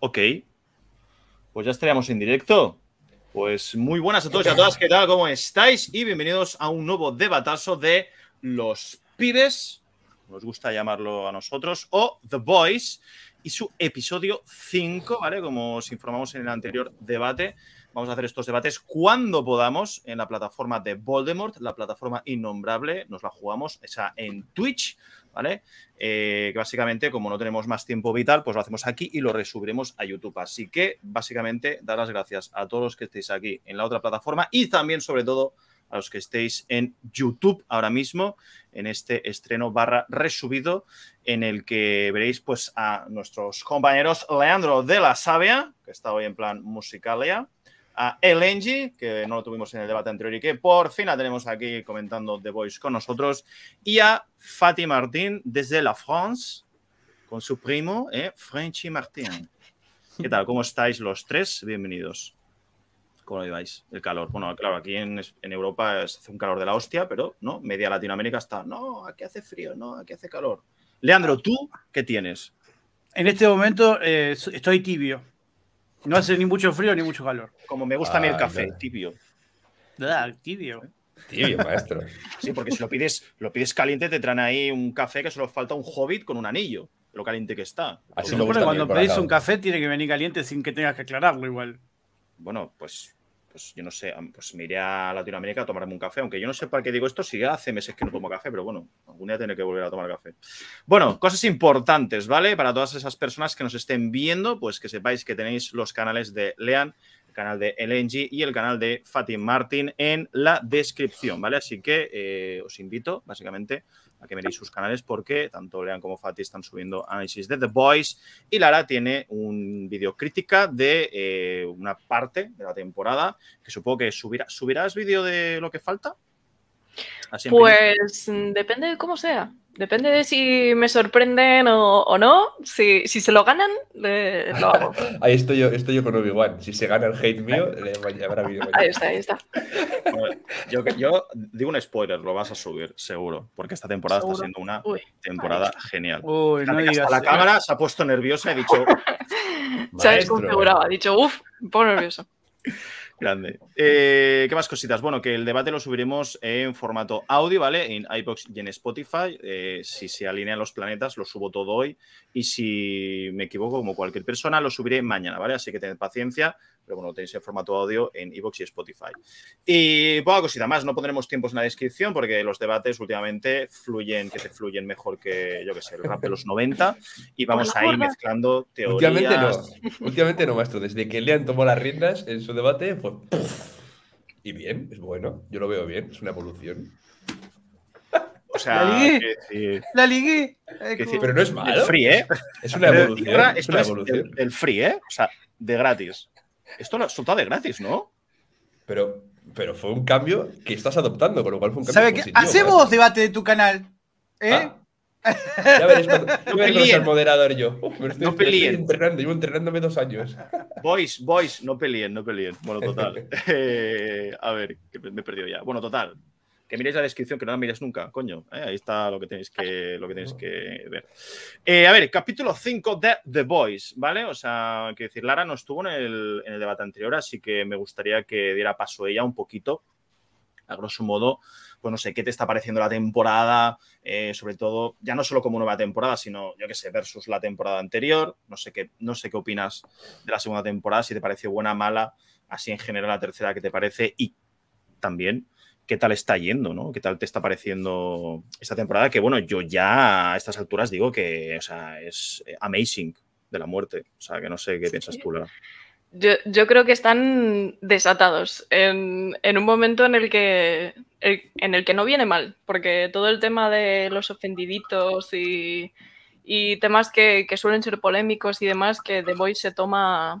Ok. Pues ya estaríamos en directo. Pues muy buenas a todos y a todas. ¿Qué tal? ¿Cómo estáis? Y bienvenidos a un nuevo debatazo de los pibes. Nos gusta llamarlo a nosotros. O The Boys. Y su episodio 5, ¿vale? Como os informamos en el anterior debate. Vamos a hacer estos debates cuando podamos en la plataforma de Voldemort, la plataforma innombrable. Nos la jugamos esa en Twitch. ¿vale? Eh, que básicamente, como no tenemos más tiempo vital, pues lo hacemos aquí y lo resubiremos a YouTube. Así que, básicamente, dar las gracias a todos los que estéis aquí en la otra plataforma y también, sobre todo, a los que estéis en YouTube ahora mismo, en este estreno barra resubido, en el que veréis pues a nuestros compañeros Leandro de la Sabia, que está hoy en plan musicalia, a Elenji, que no lo tuvimos en el debate anterior y que por fin la tenemos aquí comentando The Voice con nosotros, y a Fati Martín desde la France con su primo, eh, Frenchy Martín. ¿Qué tal? ¿Cómo estáis los tres? Bienvenidos. ¿Cómo lo lleváis? El calor. Bueno, claro, aquí en, Europa se hace un calor de la hostia, pero no, media Latinoamérica está, no, aquí hace frío, no, aquí hace calor. Leandro, ¿tú qué tienes? En este momento eh, estoy tibio. No hace ni mucho frío ni mucho calor. Como me gusta a mí el ah, café, tibio. Ah, tibio. Tibio, maestro. sí, porque si lo pides, lo pides caliente, te traen ahí un café que solo falta un hobbit con un anillo. Lo caliente que está. Así cuando pedís un café tiene que venir caliente sin que tengas que aclararlo igual. Bueno, pues pues yo no sé, pues me iré a Latinoamérica a tomarme un café, aunque yo no sé para qué digo esto, si hace meses que no tomo café, pero bueno, algún día tendré que volver a tomar café. Bueno, cosas importantes, ¿vale? Para todas esas personas que nos estén viendo, pues que sepáis que tenéis los canales de Lean, el canal de LNG y el canal de Fatim Martin en la descripción, ¿vale? Así que eh, os invito, básicamente, a que veréis sus canales porque tanto Lean como Fati están subiendo análisis de The Boys y Lara tiene un video crítica de eh, una parte de la temporada que supongo que subirá, ¿subirás vídeo de lo que falta? pues mm, depende de cómo sea. Depende de si me sorprenden o, no. Si, si, se lo ganan, lo hago. ahí estoy yo, estoy yo con Obi-Wan. Si se gana el hate mío, le a vídeo. Ahí está, ahí está. yo, digo un spoiler, lo vas a subir, seguro. Porque esta temporada está siendo una temporada genial. Uy, hasta la cámara se ha puesto nerviosa y ha dicho. se ha desconfigurado, ha dicho, uff, un poco nervioso. Grande. Eh, ¿Qué más cositas? Bueno, que el debate lo subiremos en formato audio, ¿vale? En iBox y en Spotify. Eh, si se alinean los planetas, lo subo todo hoy. Y si me equivoco, como cualquier persona, lo subiré mañana, ¿vale? Así que tened paciencia pero bueno, lo tenéis en formato audio en Evox y Spotify. Y poca cosita más, no pondremos tiempos en la descripción porque los debates últimamente fluyen, que te fluyen mejor que, yo que sé, el rap de los 90 y vamos a ir mezclando teorías. Últimamente no, maestro, desde que Lean tomó las riendas en su debate, pues... Y bien, es bueno, yo lo veo bien, es una evolución. O sea, la ligué. La eh, pero no es malo. El free, ¿eh? Es una evolución. Es una evolución. El, el free, ¿eh? O sea, de gratis. Esto lo has soltado de gratis, ¿no? Pero, pero fue un cambio que estás adoptando, con lo cual fue un cambio. ¿Sabe Hacemos ¿eh? debate de tu canal. ¿Eh? Ah. Ya veréis, no soy el moderador yo. no peleen. entrenando, llevo entrenándome dos años. Boys, boys, no peleen, no peleen. Bueno, total. Eh, a ver, me he perdido ya. Bueno, total que miréis la descripción, que no la miréis nunca, coño. ¿eh? Ahí está lo que tenéis que, lo que, tenéis ah. que ver. Eh, a ver, capítulo 5 de The Boys, ¿vale? O sea, quiero decir, Lara no estuvo en el, debate anterior, así que me gustaría que diera paso ella un poquito, a grosso modo, pues no sé, qué te está pareciendo la temporada, eh, sobre todo, ya no solo como nueva temporada, sino, yo qué sé, versus la temporada anterior, no sé qué, no sé qué opinas de la segunda temporada, si te pareció buena, mala, así en general la tercera que te parece y también qué tal está yendo, ¿no? ¿Qué tal te está pareciendo esta temporada? Que bueno, yo ya a estas alturas digo que, o es eh, amazing de la muerte. O sea, que no sé qué piensas tú, Lara. Yo, creo que están desatados en, un momento en el que en el que no viene mal, porque todo el tema de los ofendiditos y, temas que, suelen ser polémicos y demás que The Voice se toma,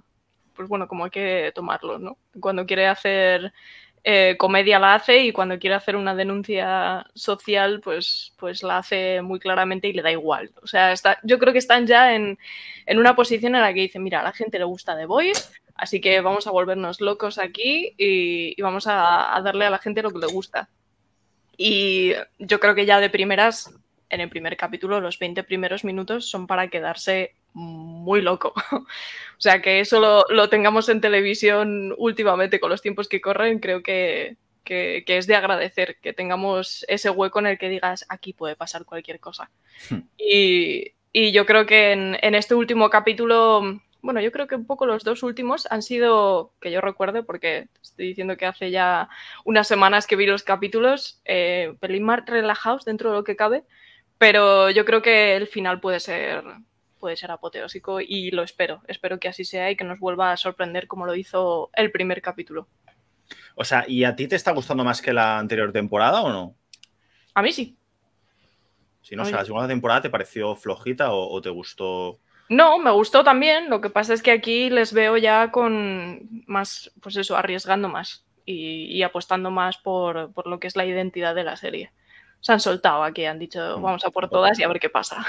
pues bueno, como hay que tomarlo, ¿no? Cuando quiere hacer eh, comedia la hace y cuando quiere hacer una denuncia social, pues, pues la hace muy claramente y le da igual. O sea, está, yo creo que están ya en, una posición en la que dicen, mira, a la gente le gusta The Voice, así que vamos a volvernos locos aquí y, vamos a, a darle a la gente lo que le gusta. Y yo creo que ya de primeras en el primer capítulo, los 20 primeros minutos son para quedarse muy loco. o sea, que eso lo, tengamos en televisión últimamente con los tiempos que corren, creo que, es de agradecer que tengamos ese hueco en el que digas, aquí puede pasar cualquier cosa. Hmm. Y, yo creo que en, este último capítulo... Bueno, yo creo que un poco los dos últimos han sido, que yo recuerdo, porque estoy diciendo que hace ya unas semanas que vi los capítulos, eh, pelín más relajados dentro de lo que cabe, pero yo creo que el final puede ser, puede ser apoteósico y lo espero. Espero que así sea y que nos vuelva a sorprender como lo hizo el primer capítulo. O sea, ¿y a ti te está gustando más que la anterior temporada o no? A mí sí. Si no, o sea, la segunda temporada te pareció flojita o, te gustó. No, me gustó también. Lo que pasa es que aquí les veo ya con más, pues eso, arriesgando más y, apostando más por, lo que es la identidad de la serie se han soltado aquí, han dicho mm, vamos a por todas y a ver qué pasa.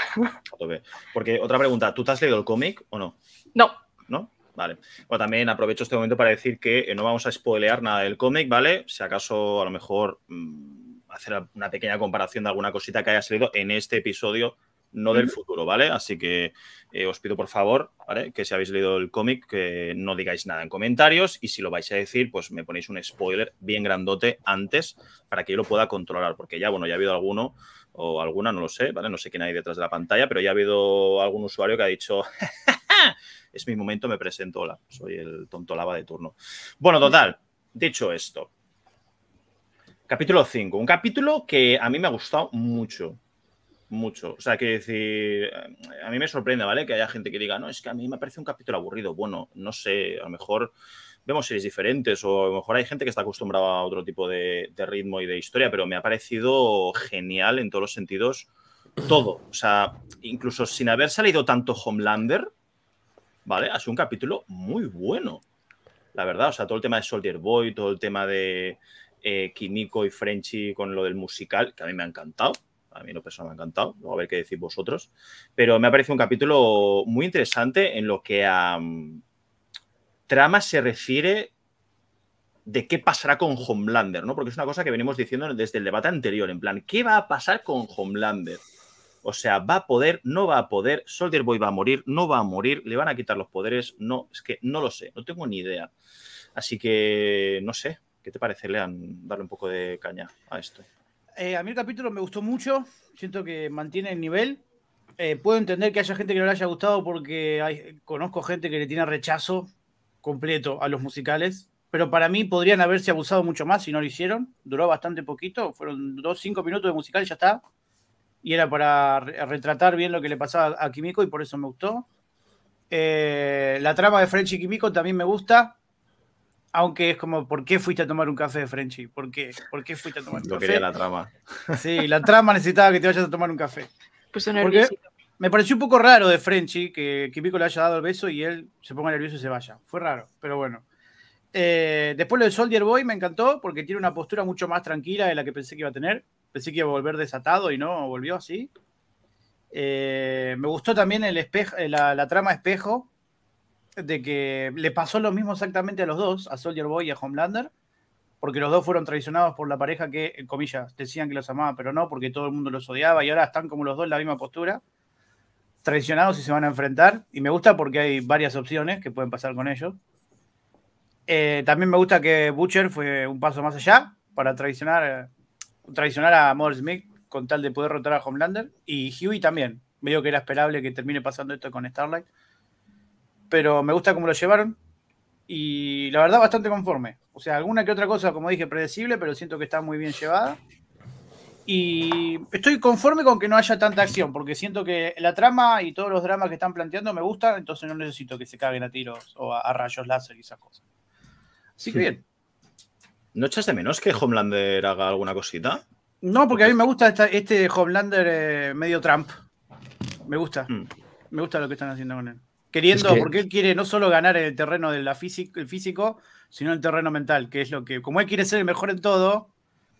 Porque otra pregunta, ¿tú te has leído el cómic o no? No. ¿No? Vale. Bueno, también aprovecho este momento para decir que eh, no vamos a spoilear nada del cómic, ¿vale? Si acaso a lo mejor mm, hacer una pequeña comparación de alguna cosita que haya salido en este episodio no del futuro, ¿vale? Así que eh, os pido por favor, ¿vale? Que si habéis leído el cómic, que no digáis nada en comentarios y si lo vais a decir, pues me ponéis un spoiler bien grandote antes para que yo lo pueda controlar, porque ya, bueno, ya ha habido alguno o alguna, no lo sé, ¿vale? No sé quién hay detrás de la pantalla, pero ya ha habido algún usuario que ha dicho, es mi momento, me presento, hola, soy el tonto lava de turno. Bueno, total, dicho esto. Capítulo 5, un capítulo que a mí me ha gustado mucho mucho. O sea, que decir, a mí me sorprende, ¿vale? Que haya gente que diga, no, es que a mí me parece un capítulo aburrido. Bueno, no sé, a lo mejor vemos series diferentes o a lo mejor hay gente que está acostumbrada a otro tipo de, ritmo y de historia, pero me ha parecido genial en todos los sentidos todo. O sea, incluso sin haber salido tanto Homelander, ¿vale? Ha sido un capítulo muy bueno. La verdad, o sea, todo el tema de Soldier Boy, todo el tema de eh, Kimiko y Frenchy con lo del musical, que a mí me ha encantado. A mí lo personal me ha encantado. Luego a ver qué decís vosotros. Pero me ha parecido un capítulo muy interesante en lo que a mm, trama se refiere de qué pasará con Homelander, ¿no? Porque es una cosa que venimos diciendo desde el debate anterior, en plan, ¿qué va a pasar con Homelander? O sea, ¿va a poder? ¿No va a poder? ¿Soldier Boy va a morir? ¿No va a morir? ¿Le van a quitar los poderes? No, es que no lo sé, no tengo ni idea. Así que, no sé, ¿qué te parece, Lean, darle un poco de caña a esto? Eh, a mí el capítulo me gustó mucho, siento que mantiene el nivel. Eh, puedo entender que haya gente que no le haya gustado porque hay, conozco gente que le tiene rechazo completo a los musicales, pero para mí podrían haberse abusado mucho más si no lo hicieron. Duró bastante poquito, fueron dos, cinco minutos de musical y ya está. Y era para retratar bien lo que le pasaba a Kimiko y por eso me gustó. Eh, la trama de French y Kimiko también me gusta aunque es como, ¿por qué fuiste a tomar un café, de Frenchy? ¿Por qué? ¿Por qué fuiste a tomar un Lo quería la trama. Sí, la trama necesitaba que te vayas a tomar un café. Pues Porque me pareció un poco raro de Frenchy que, que Pico le haya dado el beso y él se ponga nervioso y se vaya. Fue raro, pero bueno. Eh, después lo de Soldier Boy me encantó porque tiene una postura mucho más tranquila de la que pensé que iba a tener. Pensé que iba a volver desatado y no volvió así. Eh, me gustó también el espejo, eh, la, trama espejo, de que le pasó lo mismo exactamente a los dos, a Soldier Boy y a Homelander, porque los dos fueron traicionados por la pareja que, en comillas, decían que los amaba, pero no, porque todo el mundo los odiaba y ahora están como los dos en la misma postura, traicionados y se van a enfrentar. Y me gusta porque hay varias opciones que pueden pasar con ellos. Eh, también me gusta que Butcher fue un paso más allá para traicionar, traicionar a Mother Smith con tal de poder rotar a Homelander. Y Huey también. veo que era esperable que termine pasando esto con Starlight pero me gusta cómo lo llevaron y la verdad bastante conforme. O sea, alguna que otra cosa, como dije, predecible, pero siento que está muy bien llevada. Y estoy conforme con que no haya tanta acción, porque siento que la trama y todos los dramas que están planteando me gustan, entonces no necesito que se caguen a tiros o a, rayos láser y esas cosas. Así que bien. ¿No echas de menos que Homelander haga alguna cosita? No, porque a mí me gusta este Homelander eh, medio Trump. Me gusta. Mm. Me gusta lo que están haciendo con él. Queriendo, porque él quiere no solo ganar en el terreno del físico, sino el terreno mental, que es lo que, como él quiere ser el mejor en todo,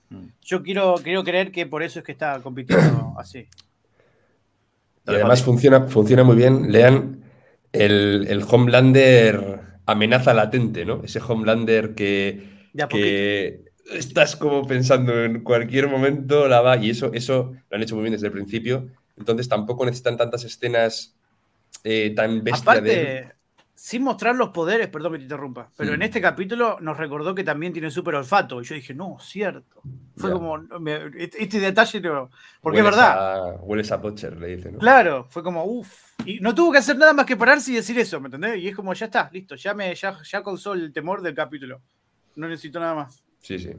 mm. yo quiero, creer que por eso es que está compitiendo así. Además funciona, funciona muy bien. Lean el, el Homelander amenaza latente, ¿no? Ese Homelander que, que estás como pensando en cualquier momento la va. Y eso, eso lo han hecho muy bien desde el principio. Entonces tampoco necesitan tantas escenas eh, tan Aparte, sin mostrar los poderes, perdón que te interrumpa, pero en este capítulo nos recordó que también tiene súper olfato. Y yo dije, no, cierto. Fue como, este, este detalle, porque es verdad. a Pocher, le Claro, fue como, uff. Y no tuvo que hacer nada más que pararse y decir eso, ¿me entendés? Y es como, ya está, listo, ya me ya, ya causó el temor del capítulo. No necesito nada más. Sí, sí.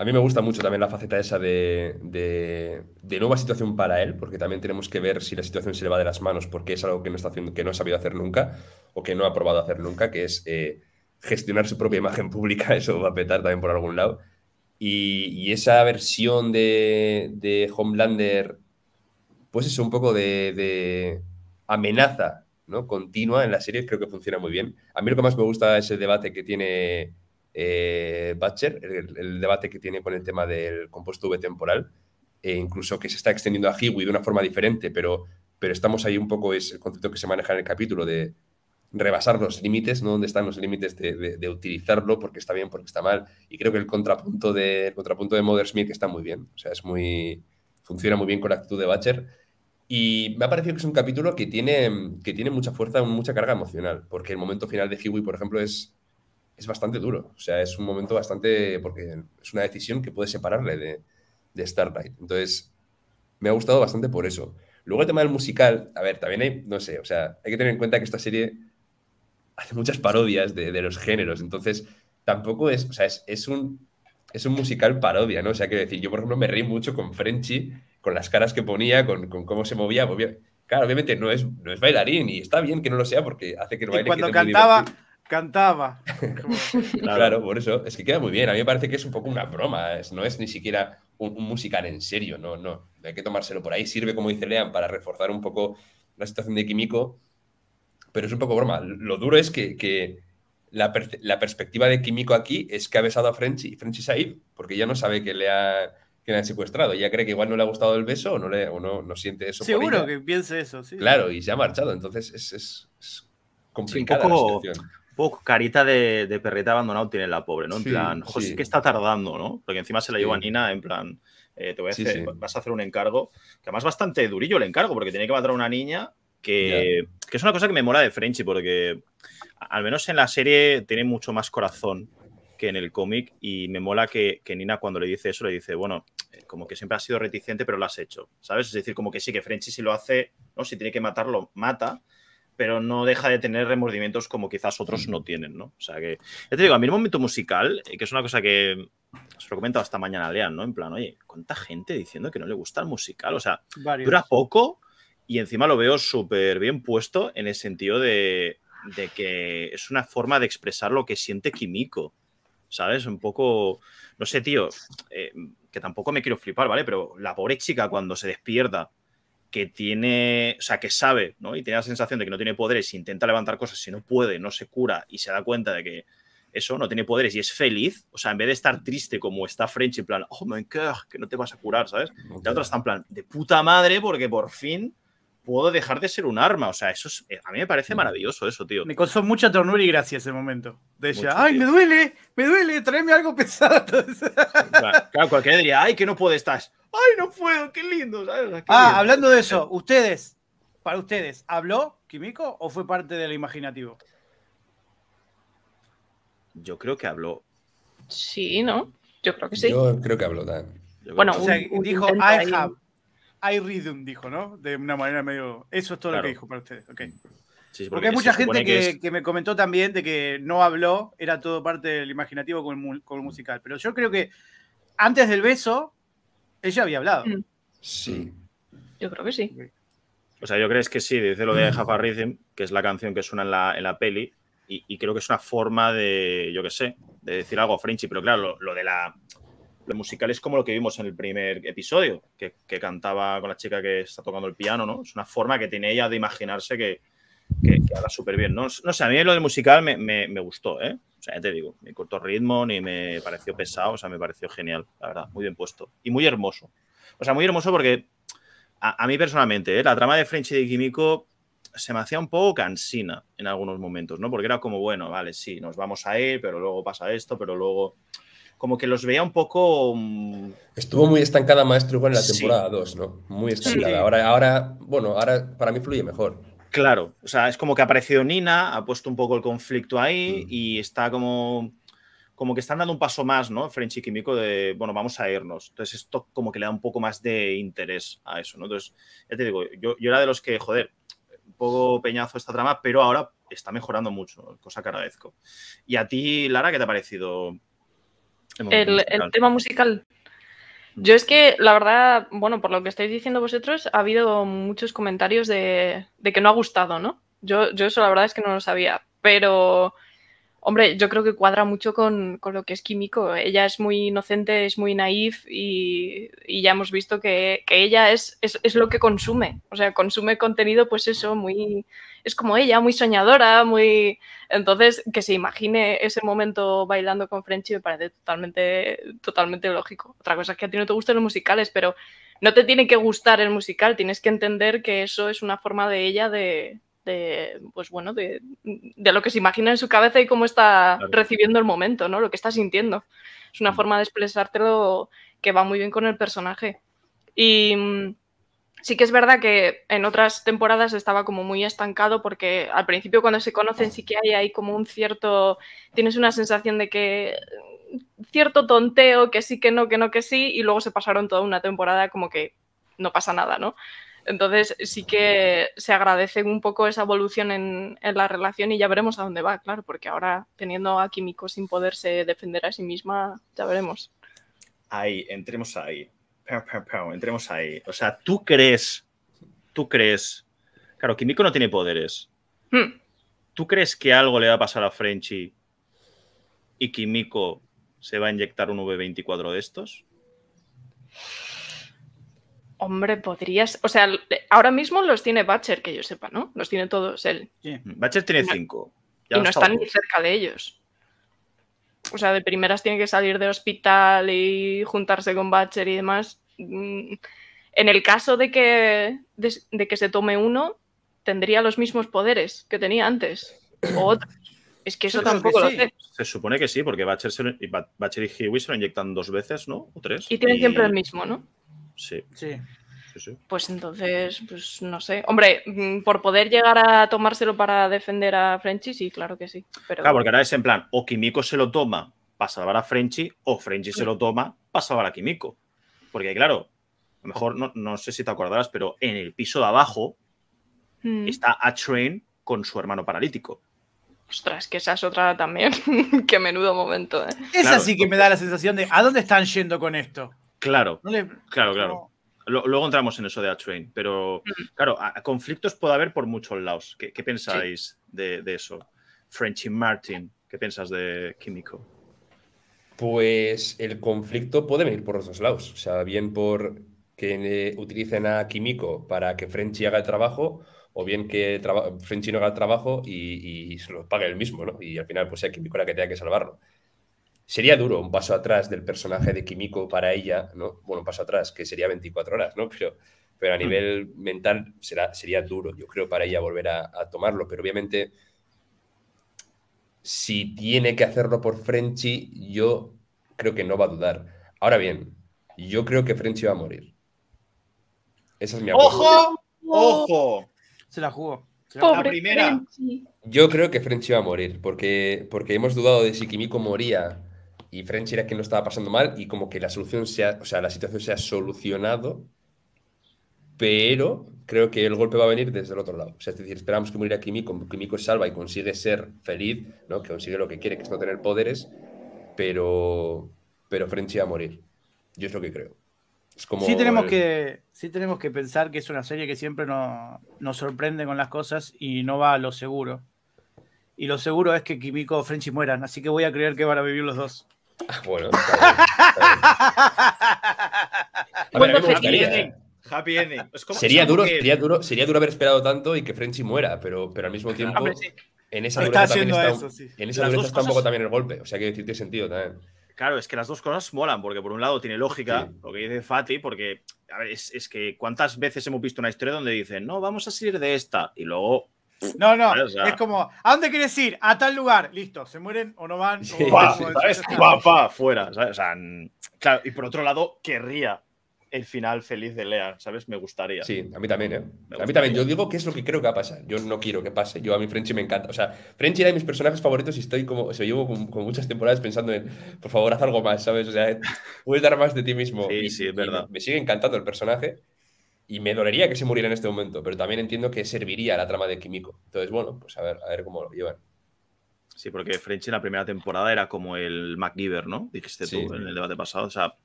A mí me gusta mucho también la faceta esa de, de, nueva situación para él, porque también tenemos que ver si la situación se le va de las manos, porque es algo que no está haciendo, que no ha sabido hacer nunca o que no ha probado hacer nunca, que es eh, gestionar su propia imagen pública. Eso va a petar también por algún lado. Y, esa versión de, de, Homelander, pues es un poco de, amenaza ¿no? continua en la serie, creo que funciona muy bien. A mí lo que más me gusta es el debate que tiene eh, el, debate que tiene con el tema del compuesto V temporal, e incluso que se está extendiendo a Hiwi de una forma diferente, pero, pero estamos ahí un poco, es el concepto que se maneja en el capítulo de rebasar los límites, ¿no? Dónde están los límites de, utilizarlo, porque está bien, porque está mal. Y creo que el contrapunto de, contrapunto de Mother Smith está muy bien. O sea, es muy. funciona muy bien con la actitud de Butcher Y me ha parecido que es un capítulo que tiene, que tiene mucha fuerza, mucha carga emocional, porque el momento final de Hiwi, por ejemplo, es, es bastante duro. O sea, es un momento bastante. porque es una decisión que puede separarle de, de Starlight. Entonces, me ha gustado bastante por eso. Luego el tema del musical, a ver, también hay, no sé, o sea, hay que tener en cuenta que esta serie hace muchas parodias de, los géneros, entonces tampoco es, o sea, es, un, es un musical parodia, ¿no? O sea, quiero decir, yo por ejemplo me reí mucho con Frenchy, con las caras que ponía, con, con cómo se movía, Claro, obviamente no es, no es bailarín y está bien que no lo sea porque hace que no baile. cuando cantaba, cantaba. claro, por eso. Es que queda muy bien. A mí me parece que es un poco una broma. Es, no es ni siquiera un, musical en serio. No, no. Hay que tomárselo por ahí. Sirve, como dice Lean, para reforzar un poco la situación de Químico. Pero es un poco broma. Lo duro es que, que la, la, perspectiva de Químico aquí es que ha besado a Frenchy, Frenchy Said, porque ya no sabe que le ha que han secuestrado. Ya cree que igual no le ha gustado el beso o no, le, o no, siente eso. Seguro que piense eso, sí. Claro, y se ha marchado. Entonces es, es, la situación carita de, de perreta abandonado tiene la pobre, ¿no? En plan, José, sí. que está tardando, ¿no? Porque encima se la lleva a Nina, en plan, eh, te voy a hacer, vas a hacer un encargo, que además bastante durillo el encargo, porque tiene que matar a una niña, que, que es una cosa que me mola de Frenchy, porque al menos en la serie tiene mucho más corazón que en el cómic y me mola que, Nina cuando le dice eso le dice, bueno, eh, como que siempre ha sido reticente pero lo has hecho, ¿sabes? Es decir, como que sí, que Frenchy si lo hace, ¿no? Si tiene que matarlo, mata, pero no deja de tener remordimientos como quizás otros no tienen, ¿no? O sea que, ya te digo, a mí el momento musical, eh, que es una cosa que se lo he comentado hasta mañana, Lean, ¿no? En plan, oye, ¿cuánta gente diciendo que no le gusta el musical? O sea, dura poco y encima lo veo súper bien puesto en el sentido de, que es una forma de expresar lo que siente Kimiko. ¿sabes? Un poco, no sé, tío, eh, que tampoco me quiero flipar, ¿vale? Pero la pobre chica cuando se despierta que tiene, o sea, que sabe, ¿no? Y tiene la sensación de que no tiene poderes, intenta levantar cosas, si no puede, no se cura y se da cuenta de que eso no tiene poderes y es feliz, o sea, en vez de estar triste como está French en plan, oh my God, que no te vas a curar, ¿sabes? de La otra está en plan, de puta madre, porque por fin puedo dejar de ser un arma. O sea, eso eh, a mí me parece maravilloso eso, tío. Me costó mucha ternura y gracia ese momento. De ella, ay, me duele, me duele, tráeme algo pesado. Claro, cualquiera diría, ay, que no puedo, estás. Ay, no puedo, qué lindo. ah, hablando de eso, ustedes, para ustedes, ¿habló Químico o fue parte del imaginativo? Yo creo que habló. Sí, ¿no? Yo creo que sí. Yo creo que habló también. Bueno, o sea, dijo, I rhythm dijo, ¿no? De una manera medio. Eso es todo lo que dijo para ustedes, porque, hay mucha gente que, me comentó también de que no habló, era todo parte del imaginativo con el, musical. Pero yo creo que antes del beso, ella había hablado. Mm. Sí. Yo creo que sí. O sea, yo creo que sí, Desde lo de mm. Jaffa Rhythm, que es la canción que suena en la, peli, y, creo que es una forma de, yo qué sé, de decir algo a Frenchy, pero claro, lo de la lo musical es como lo que vimos en el primer episodio, que, cantaba con la chica que está tocando el piano, ¿no? Es una forma que tiene ella de imaginarse que, que, habla súper bien. ¿no? no sé, a mí lo del musical me, gustó, ¿eh? O sea, ya te digo, me cortó ritmo, ni me pareció pesado, o sea, me pareció genial, la verdad, muy bien puesto. Y muy hermoso. O sea, muy hermoso porque a, mí personalmente, ¿eh? la trama de French y de Químico se me hacía un poco cansina en algunos momentos, ¿no? Porque era como, bueno, vale, sí, nos vamos a ir, pero luego pasa esto, pero luego como que los veía un poco... Mm, Estuvo muy estancada Maestro igual en la temporada 2, ¿no? Muy estancada. Ahora, ahora, bueno, ahora para mí fluye mejor. Claro, o sea, es como que ha aparecido Nina, ha puesto un poco el conflicto ahí mm. y está como como que están dando un paso más, ¿no? French y Kimiko de, bueno, vamos a irnos. Entonces esto como que le da un poco más de interés a eso, ¿no? Entonces, ya te digo, yo, yo era de los que, joder, un poco peñazo esta trama, pero ahora está mejorando mucho, cosa que agradezco. ¿Y a ti, Lara, qué te ha parecido el, tema musical. Yo es que, la verdad, bueno, por lo que estáis diciendo vosotros, ha habido muchos comentarios de, de que no ha gustado, ¿no? Yo, yo eso la verdad es que no lo sabía, pero Hombre, yo creo que cuadra mucho con, lo que es Químico. Ella es muy inocente, es muy naif y, ya hemos visto que, ella es, es, lo que consume. O sea, consume contenido, pues eso, muy. Es como ella, muy soñadora, muy. Entonces, que se imagine ese momento bailando con Frenchy me parece totalmente, totalmente lógico. Otra cosa es que a ti no te gustan los musicales, pero no te tiene que gustar el musical, tienes que entender que eso es una forma de ella de, de, pues bueno, de, lo que se imagina en su cabeza y cómo está recibiendo el momento, ¿no? Lo que está sintiendo. Es una mm. forma de expresártelo que va muy bien con el personaje. Y mm, sí que es verdad que en otras temporadas estaba como muy estancado porque al principio cuando se conocen sí que hay ahí como un cierto, tienes una sensación de que mm, cierto tonteo, que sí, que no, que no, que sí, y luego se pasaron toda una temporada como que no pasa nada, ¿no? Entonces sí que se agradece un poco esa evolución en, la relación y ya veremos a dónde va, claro, porque ahora teniendo a Kimiko sin poderse defender a sí misma, ya veremos. Ahí, entremos ahí. entremos ahí. O sea, tú crees, tú crees. Claro, Kimiko no tiene poderes. Hmm. ¿Tú crees que algo le va a pasar a Frenchy y Kimiko se va a inyectar un V24 de estos? Hombre, podrías. O sea, ahora mismo los tiene Batcher, que yo sepa, ¿no? Los tiene todos él. Sí. Batcher tiene cinco. y no están ni cerca de ellos. O sea, de primeras tiene que salir de hospital y juntarse con Batcher y demás. Mm, en el caso de que, de, que se tome uno, tendría los mismos poderes que tenía antes. Es que eso tampoco lo sé. Se supone que sí, porque Batcher, y Hewitt se lo inyectan dos veces, ¿no? O tres. Y tienen siempre el mismo, ¿no? Sí. sí. Pues entonces, pues no sé. Hombre, mm, por poder llegar a tomárselo para defender a Frenchy, sí, claro que sí. Claro, porque ahora es en plan, o Kimiko se lo toma para salvar a Frenchy, o Frenchy se lo toma para salvar a Kimiko. Porque claro, a lo mejor no, sé si te acordarás, pero en el piso de abajo mm. está a Train con su hermano paralítico. Ostras, que esa es otra también. Qué menudo momento, ¿eh? Esa sí que me da la sensación de ¿a dónde están yendo con esto? Claro, claro, claro luego entramos en eso de A-Train, pero claro, a, conflictos puede haber por muchos lados. ¿Qué, pensáis de, de, eso? Frenchy Martin, ¿qué piensas de Químico? Pues el conflicto puede venir por los dos lados. O sea, bien por que utilicen a Químico para que Frenchy haga el trabajo, o bien que Frenchy no haga el trabajo y, se lo pague él mismo, ¿no? Y al final, pues sea Químico la que tenga que salvarlo. Sería duro un paso atrás del personaje de Kimiko para ella, ¿no? Bueno, un paso atrás, que sería 24 horas, ¿no? Pero, a mm. nivel mental será, sería duro, yo creo, para ella volver a, tomarlo. Pero obviamente, si tiene que hacerlo por Frenchy, yo creo que no va a dudar. Ahora bien, yo creo que Frenchy va a morir. Esa es mi ¡Ojo! ¡Ojo! Se la jugó. la primera. Yo creo que Frenchy va a morir, porque, porque hemos dudado de si Kimiko moría y French era quien lo estaba pasando mal y como que la solución sea o sea, la situación se ha solucionado, pero creo que el golpe va a venir desde el otro lado. es decir, esperamos que muriera Kimiko, Kimiko es salva y consigue ser feliz, ¿no? Que consigue lo que quiere, que es no tener poderes, pero pero French va a morir. Yo es lo que creo. Es como sí, tenemos que, sí tenemos que pensar que es una serie que siempre nos sorprende con las cosas y no va a lo seguro. Y lo seguro es que Kimiko o Frenchy mueran, así que voy a creer que van a vivir los dos. Ah, bueno, Happy ending. sería, duro, sería, duro, haber esperado tanto y que Frenchy muera, pero, pero al mismo tiempo, en esa dureza está poco también el golpe. O sea, que decir, tiene sentido también. Claro, es que las dos cosas molan, porque por un lado tiene lógica lo que dice Fati, porque a ver, es, es que cuántas veces hemos visto una historia donde dicen, no, vamos a salir de esta, y luego No, no, es como, ¿a dónde quieres ir? A tal lugar, listo, se mueren o no van. Sí. O ¿sabes? fuera, O sea, claro, y por otro lado, querría el final feliz de Lea, ¿sabes? Me gustaría. Sí, a mí también, ¿eh? A mí también. Yo digo que es lo que creo que va a pasar. Yo no quiero que pase. Yo a mi Frenchie me encanta. O sea, Frenchie era de mis personajes favoritos y estoy como, se sea, llevo con, muchas temporadas pensando en, por favor, haz algo más, ¿sabes? O sea, puedes dar más de ti mismo. Sí, sí, es verdad. me sigue encantando el personaje. Y me dolería que se muriera en este momento, pero también entiendo que serviría la trama de químico Entonces, bueno, pues a ver, a ver cómo lo llevan. Sí, porque French en la primera temporada era como el MacGyver, ¿no? Dijiste tú en el debate pasado. O sea,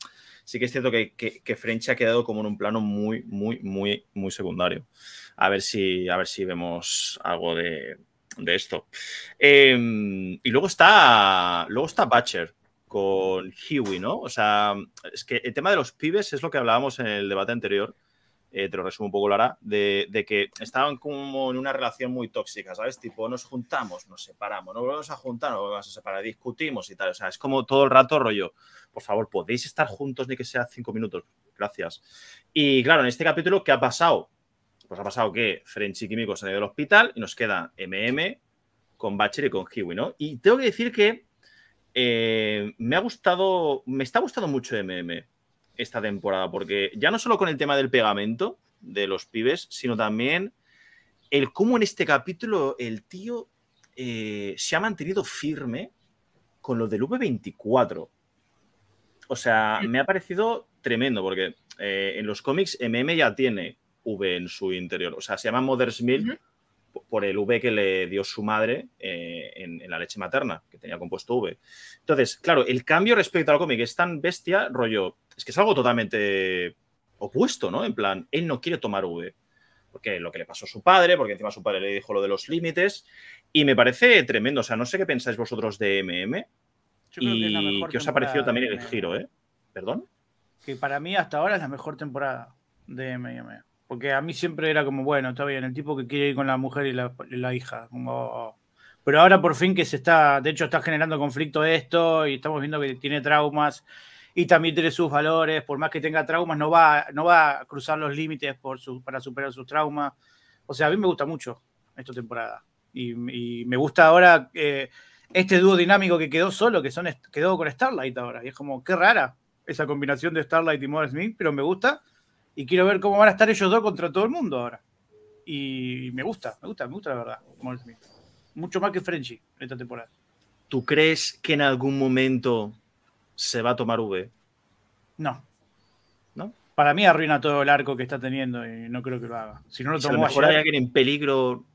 sí que es cierto que, que, French ha quedado como en un plano muy, muy, muy, muy secundario. A ver si, a ver si vemos algo de, esto. Em, y luego está, luego está Batcher con Huey, ¿no? O sea, es que el tema de los pibes es lo que hablábamos en el debate anterior. Eh, te lo resumo un poco, Lara, de, de que estaban como en una relación muy tóxica, ¿sabes? Tipo, nos juntamos, nos separamos, nos volvemos a juntar, no volvemos a separar, discutimos y tal. O sea, es como todo el rato rollo, por favor, podéis estar juntos ni que sea cinco minutos. Gracias. Y claro, en este capítulo, ¿qué ha pasado? Pues ha pasado que French y Químico se han ido al hospital y nos queda MM con Bacher y con Kiwi, ¿no? Y tengo que decir que eh, me ha gustado, me está gustando mucho MM esta temporada, porque ya no solo con el tema del pegamento de los pibes, sino también el cómo en este capítulo el tío eh, se ha mantenido firme con lo del V24. O sea, me ha parecido tremendo, porque eh, en los cómics MM ya tiene V en su interior. O sea, se llama Mother's Milk por el V que le dio su madre eh, en, la leche materna, que tenía compuesto V. Entonces, claro, el cambio respecto al cómic es tan bestia, rollo, es que es algo totalmente opuesto, ¿no? En plan, él no quiere tomar V. Porque lo que le pasó a su padre, porque encima su padre le dijo lo de los límites. Y me parece tremendo. O sea, no sé qué pensáis vosotros de MM. y que, os ha parecido también el giro, ¿eh? ¿Perdón? Que para mí hasta ahora es la mejor temporada de MM. Porque a mí siempre era como, bueno, está bien, el tipo que quiere ir con la mujer y la, hija. Como, Pero ahora por fin que se está, de hecho está generando conflicto esto y estamos viendo que tiene traumas y también tiene sus valores, por más que tenga traumas, no va, no va a cruzar los límites por su, para superar sus traumas. O sea, a mí me gusta mucho esta temporada. Y, me gusta ahora eh, este dúo dinámico que quedó solo, que son, quedó con Starlight ahora. Y es como, qué rara esa combinación de Starlight y Morgan Smith, pero me gusta. Y quiero ver cómo van a estar ellos dos contra todo el mundo ahora. Y me gusta, me gusta, me gusta la verdad, Smith. Mucho más que Frenchy esta temporada. ¿Tú crees que en algún momento se va a tomar V. No. ¿No? Para mí arruina todo el arco que está teniendo y no creo que lo haga. Si no lo tomamos a lo mejor hay alguien en peligro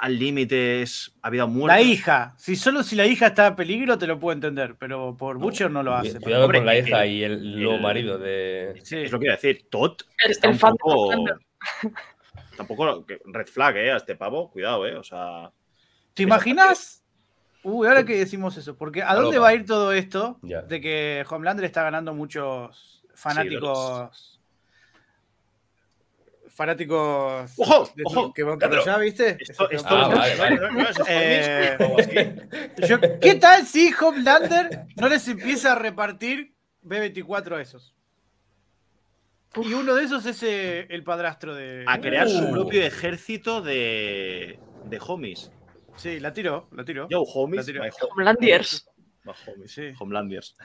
al límite es a muerte. La hija. Si solo si la hija está en peligro, te lo puedo entender, pero por Butcher no lo hace. Cuidado con la hija y el marido de. Sí. Es lo que iba a decir. Tot. Está tampoco red flag, ¿eh? A este pavo, cuidado, ¿eh? O sea. ¿Te imaginas? Uy, ahora que decimos eso, porque ¿a dónde va a ir todo esto de que Homelander está ganando muchos fanáticos? fanáticos de este, ah, que van ¿viste? vale, eh, ¿Qué tal si Homelander no les empieza a repartir B24 a esos? Y uno de esos es eh, el padrastro de. A crear su uh. propio ejército de, de homies. Sí, la tiro, la tiro. Yo, homies. homies. Sí. Homelanders.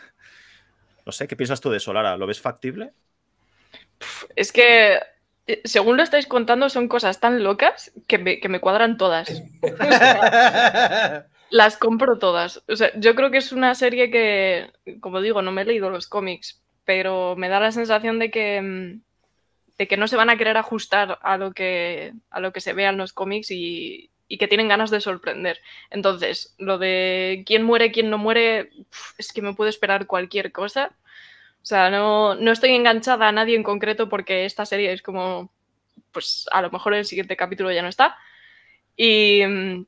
No sé, ¿qué piensas tú de eso, Lara? ¿Lo ves factible? Es que, eh, según lo estáis contando, son cosas tan locas que me, cuadran todas. las compro todas. O sea, yo creo que es una serie que, como digo, no me he leído los cómics, pero me da la sensación de que, mm, que no se van a querer ajustar a lo que, a lo que se vean en los cómics y, y que tienen ganas de sorprender. Entonces, lo de quién muere, quién no muere, es que me puede esperar cualquier cosa. O sea, no, no estoy enganchada a nadie en concreto porque esta serie es como, pues a lo mejor el siguiente capítulo ya no está. Y mm,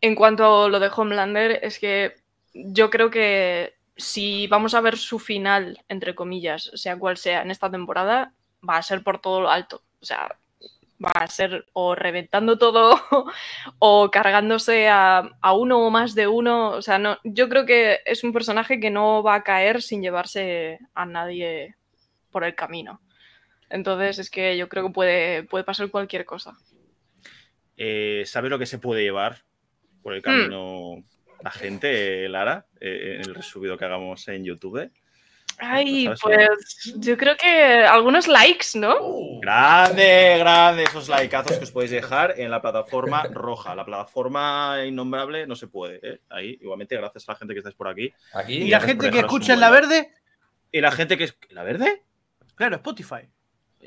en cuanto a lo de Homelander, es que yo creo que si vamos a ver su final, entre comillas, sea cual sea, en esta temporada, va a ser por todo lo alto. O sea, va a ser o reventando todo o cargándose a, uno o más de uno. O sea, no, yo creo que es un personaje que no va a caer sin llevarse a nadie por el camino. Entonces es que yo creo que puede, puede pasar cualquier cosa. Eh, ¿Sabe lo que se puede llevar por el camino hmm. la gente, Lara, eh, en el resubido que hagamos en YouTube? Ay, pues, pues yo creo que algunos likes, ¿no? Oh. grande, grande, esos likeazos que os podéis dejar en la plataforma roja. La plataforma innombrable no se puede. ¿eh? Ahí, igualmente, gracias a la gente que estáis por aquí. y la gente que escucha en la verde. ¿Y la gente que es. ¿La verde? Claro, Spotify.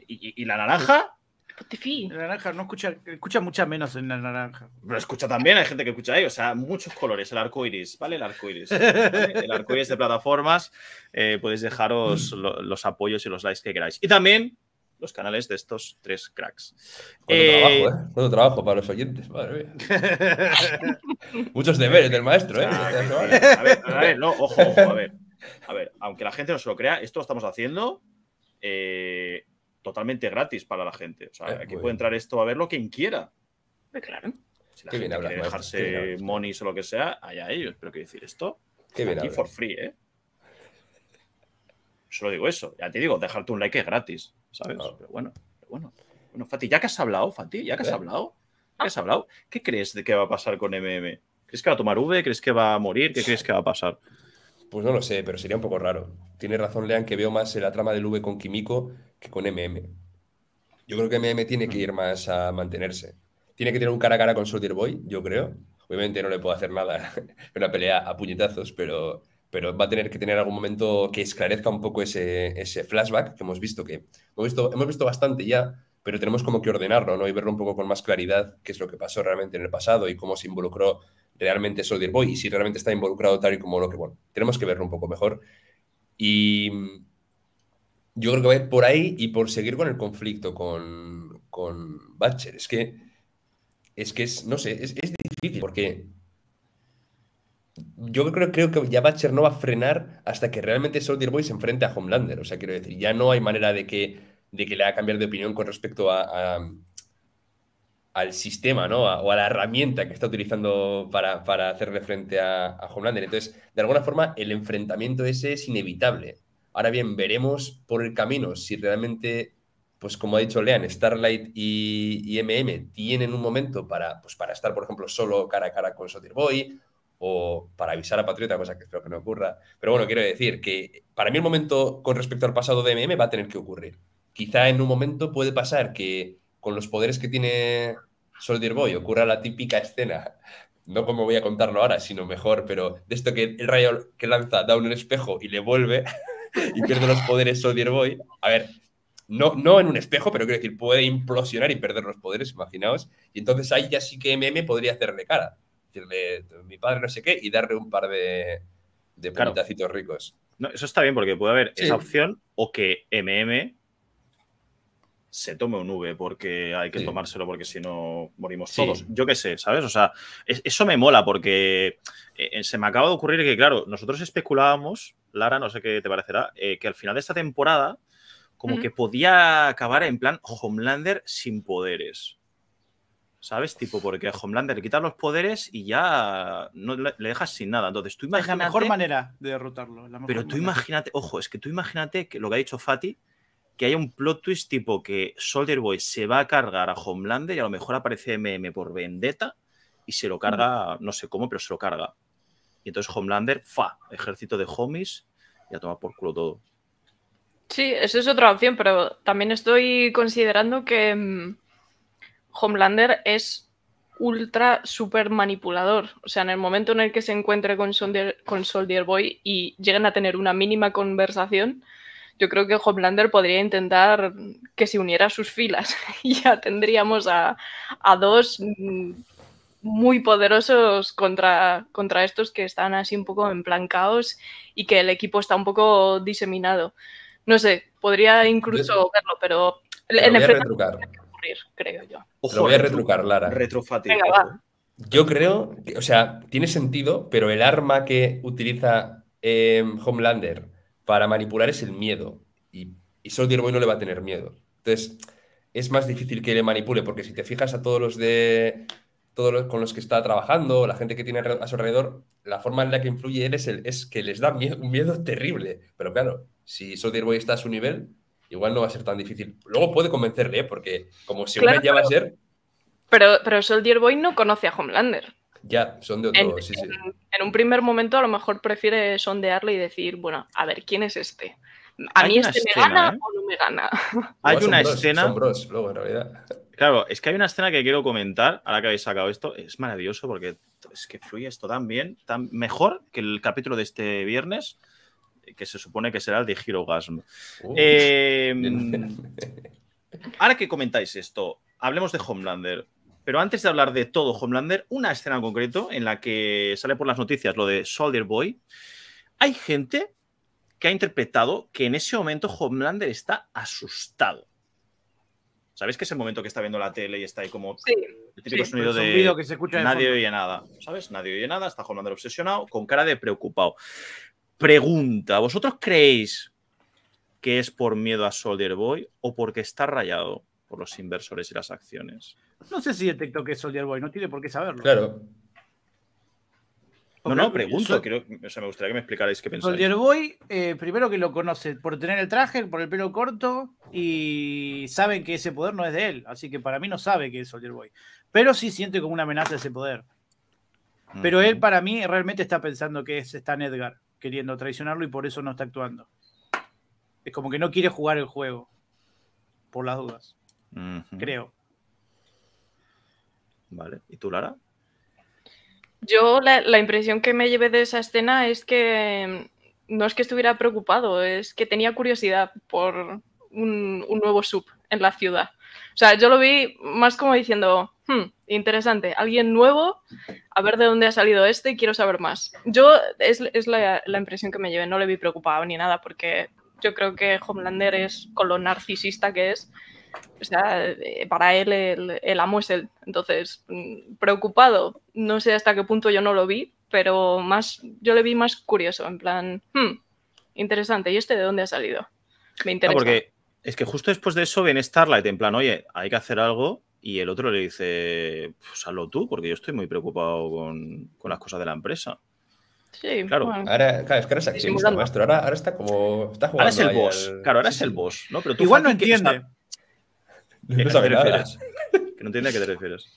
y la naranja? naranja, no escucha, escucha mucha menos en la naranja. Pero escucha también, hay gente que escucha ahí, o sea, muchos colores, el arcoiris, ¿vale? El arcoiris. El arco de plataformas, eh, podéis dejaros los apoyos y los likes que queráis. Y también los canales de estos tres cracks. Cuánto trabajo, eh, ¿eh? trabajo para los oyentes, madre mía. Muchos deberes del maestro, ¿eh? a ver, a ver, no, ojo, ojo, a ver. A ver, aunque la gente no se lo crea, esto lo estamos haciendo eh, totalmente gratis para la gente. O sea, eh, aquí puede entrar esto a verlo quien quiera. Eh, claro. Si la gente quiere dejarse monies o lo que sea, allá ellos. Pero quiero decir, esto aquí for free, ¿eh? Solo digo eso. Ya te digo, dejarte un like es gratis, ¿sabes? Pero bueno, bueno. Bueno, Fati, ya que has hablado, Fati, ya que has eh. hablado, ya has ah. hablado, ¿qué crees de que va a pasar con MM? ¿Crees que va a tomar V? ¿Crees que va a morir? ¿Qué crees que va a pasar? Pues no lo sé, pero sería un poco raro. Tiene razón, Lean, que veo más en la trama del V con Kimiko que con MM. Yo creo que MM tiene que ir más a mantenerse. Tiene que tener un cara a cara con Soldier Boy, yo creo. Obviamente no le puedo hacer nada una pelea a puñetazos, pero, pero va a tener que tener algún momento que esclarezca un poco ese, ese flashback que hemos visto que hemos visto, hemos visto bastante ya, pero tenemos como que ordenarlo ¿no? y verlo un poco con más claridad qué es lo que pasó realmente en el pasado y cómo se involucró realmente Soldier Boy y si realmente está involucrado tal y como lo que, bueno, tenemos que verlo un poco mejor. Y yo creo que va a ir por ahí y por seguir con el conflicto con, con Batcher. Es que es, que es no sé, es, difícil porque yo creo, creo que ya Batcher no va a frenar hasta que realmente Soldier Boy se enfrente a Homelander. O sea, quiero decir, ya no hay manera de que, de que le haga cambiar de opinión con respecto a, al sistema, ¿no? o a la herramienta que está utilizando para, hacerle frente a, a Homelander. Entonces, de alguna forma, el enfrentamiento ese es inevitable. Ahora bien, veremos por el camino si realmente, pues como ha dicho Lean, Starlight y, MM tienen un momento para, pues para estar, por ejemplo, solo cara a cara con Sotir Boy o para avisar a Patriota, cosa que creo que no ocurra. Pero bueno, quiero decir que para mí el momento con respecto al pasado de MM va a tener que ocurrir. Quizá en un momento puede pasar que con los poderes que tiene Soldier Boy ocurra la típica escena no como voy a contarlo ahora, sino mejor, pero de esto que el rayo que lanza da un espejo y le vuelve, y pierde los poderes Soldier Boy. A ver, no, no en un espejo, pero quiero decir, puede implosionar y perder los poderes, imaginaos. Y entonces ahí ya sí que MM podría hacerle cara. Decirle, mi padre no sé qué, y darle un par de, de ricos. No, eso está bien, porque puede haber esa opción o que MM se tome un V porque hay que tomárselo porque si no morimos todos. Yo qué sé, ¿sabes? O sea, eso me mola porque eh, eh, se me acaba de ocurrir que, claro, nosotros especulábamos, Lara, no sé qué te parecerá, eh, que al final de esta temporada como que podía acabar en plan Homelander sin poderes. ¿Sabes? Tipo, porque a Homelander le quitas los poderes y ya no le, dejas sin nada. Entonces, tú imagínate. la mejor manera de derrotarlo. pero tú imagínate, ojo, es que tú imagínate que lo que ha dicho Fati, que haya un plot twist tipo que Soldier Boy se va a cargar a Homelander y a lo mejor aparece MM por Vendetta y se lo mm. carga, no sé cómo, pero se lo carga. Y entonces Homelander, fa, ejército de homies y a tomar por culo todo. Sí, eso es otra opción, pero también estoy considerando que mm, Homelander es ultra super manipulador. O sea, en el momento en el que se encuentre con Soldier, con Soldier Boy y lleguen a tener una mínima conversación, yo creo que Homelander podría intentar que se uniera a sus filas y ya tendríamos a, dos mm, muy poderosos contra, contra estos que están así un poco en plan caos y que el equipo está un poco diseminado. No sé, podría incluso verlo, pero en el retrucar. creo yo. lo voy a retrucar, Lara. Yo creo, o sea, tiene sentido, pero el arma que utiliza eh, Homelander para manipular es el miedo. Y, y Soldier Boy no le va a tener miedo. Entonces, es más difícil que le manipule, porque si te fijas a todos los de. Todos los con los que está trabajando, la gente que tiene a su alrededor, la forma en la que influye él es, que les da un miedo terrible. Pero claro, si Soldier Boy está a su nivel, igual no va a ser tan difícil. Luego puede convencerle, ¿eh? porque como si una ya va a ser. Pero, pero Soldier Boy no conoce a Homelander. Ya, son de otro, en, un primer momento a lo mejor prefiere sondearle y decir, bueno, a ver, ¿quién es este? ¿A mí este me gana ¿eh? o no me gana? Hay una escena... Claro, es que hay una escena que quiero comentar, ahora que habéis sacado esto, es maravilloso porque es que fluye esto tan bien, tan mejor que el capítulo de este viernes, que se supone que será el de Hirogasm. Eh, ahora que comentáis esto, hablemos de Homelander. Pero antes de hablar de todo Homelander, una escena en concreto en la que sale por las noticias lo de Soldier Boy. Hay gente que ha interpretado que en ese momento Homelander está asustado. ¿Sabéis que es el momento que está viendo la tele y está ahí como el típico sonido pues, de que se escucha nadie oye nada? ¿Sabes? Nadie oye nada, está Homelander obsesionado, con cara de preocupado. Pregunta, ¿vosotros creéis que es por miedo a Soldier Boy o porque está rayado por los inversores y las acciones? No sé si detectó que es Soldier Boy, no tiene por qué saberlo. Claro. no, no, pregunto. o sea, me gustaría que me explicarais qué pensáis. Soldier Boy, eh, primero que lo conoce por tener el traje, por el pelo corto, y saben que ese poder no es de él. Así que para mí no sabe que es Soldier Boy. Pero sí siente como una amenaza ese poder. Pero él para mí realmente está pensando que es Stan Edgar, queriendo traicionarlo y por eso no está actuando. Es como que no quiere jugar el juego, por las dudas. Creo. Vale. ¿Y tú, Lara? Yo la, impresión que me llevé de esa escena es que mm, no es que estuviera preocupado, es que tenía curiosidad por un, nuevo sub en la ciudad. O sea, yo lo vi más como diciendo, hmm, interesante, alguien nuevo, a ver de dónde ha salido este, y quiero saber más. Yo es, la, la, impresión que me llevé, no le vi preocupado ni nada, porque yo creo que Homelander es, con lo narcisista que es, o sea, eh, para él el, amo es él. Entonces, mm, preocupado, no sé hasta qué punto yo no lo vi, pero más, yo le vi más curioso, en plan, hmm, interesante, ¿y este de dónde ha salido? Me ah, interesa. porque es que justo después de eso viene Starlight, en plan, oye, hay que hacer algo, y el otro le dice, pues hazlo tú, porque yo estoy muy preocupado con, las cosas de la empresa. Sí, claro. Ahora, claro, es que ahora es Ahora, está como. ahora es el boss. Claro, ahora es el boss. Pero tú, Igual no entiende. No que no tiene a qué te refieres.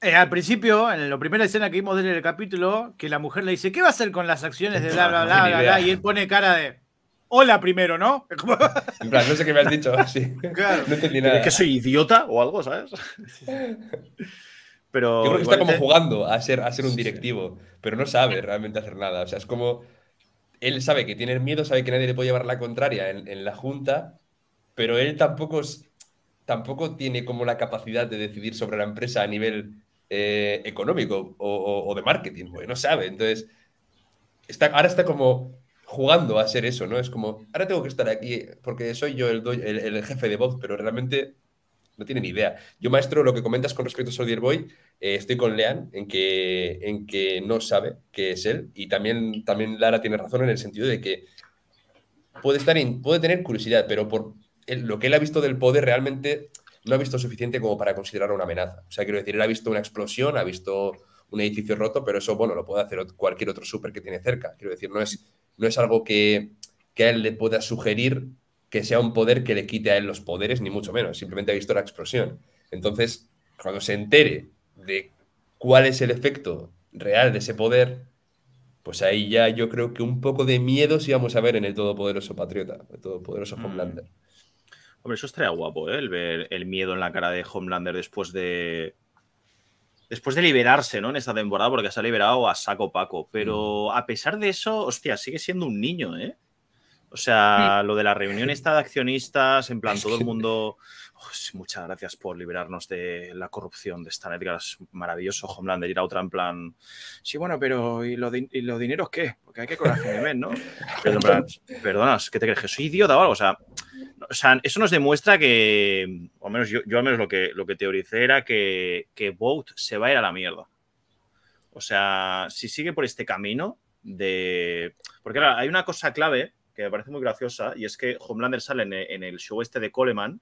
Eh, al principio, en la primera escena que vimos el capítulo, que la mujer le dice, ¿qué va a hacer con las acciones de bla, bla, bla, bla, Y él pone cara de, hola primero, ¿no? en plan, no sé qué me has dicho, sí. Claro. No entendí nada. ¿Es que soy idiota o algo, ¿sabes? Pero, creo que está como jugando a ser, a un directivo, pero no sabe realmente hacer nada. O sea, es como, él sabe que tiene miedo, sabe que nadie le puede llevar la contraria en, en la junta, pero él tampoco es, tampoco tiene como la capacidad de decidir sobre la empresa a nivel eh, económico o, de marketing, no sabe. Entonces, está, ahora está como jugando a ser eso, ¿no? Es como, ahora tengo que estar aquí porque soy yo el, jefe de voz, pero realmente no tiene ni idea. Yo, maestro, lo que comentas con respecto a Soldier Boy, eh, estoy con Lean en que, en que no sabe qué es él. Y también, también Lara tiene razón en el sentido de que puede, estar en, puede tener curiosidad, pero por lo que él ha visto del poder realmente no ha visto suficiente como para considerar una amenaza. O sea, quiero decir, él ha visto una explosión, ha visto un edificio roto, pero eso, bueno, lo puede hacer cualquier otro super que tiene cerca. Quiero decir, no es, no es algo que, a él le pueda sugerir que sea un poder que le quite a él los poderes, ni mucho menos. Simplemente ha visto la explosión. Entonces, cuando se entere de cuál es el efecto real de ese poder, pues ahí ya yo creo que un poco de miedo sí vamos a ver en el todopoderoso patriota, el todopoderoso mm. Homelander. Hombre, eso estaría guapo, ¿eh? El ver el miedo en la cara de Homelander después de. Después de liberarse, ¿no? En esta temporada, porque se ha liberado a saco Paco. Pero mm. a pesar de eso, hostia, sigue siendo un niño, ¿eh? O sea, mm. lo de la reunión esta de accionistas, en plan, todo el mundo. muchas gracias por liberarnos de la corrupción de Stan Edgar. Es maravilloso, Homelander, ir a otra en plan. Sí, bueno, pero ¿y, los dineros qué? Porque hay que coraje de ¿no? perdona, ¿qué te crees? ¿Que soy idiota o algo? O sea, o sea, eso nos demuestra que, o al menos yo, al menos lo que, lo que teoricé era que, que se va a ir a la mierda. O sea, si sigue por este camino de... Porque hay una cosa clave que me parece muy graciosa y es que Homelander sale en, el show este de Coleman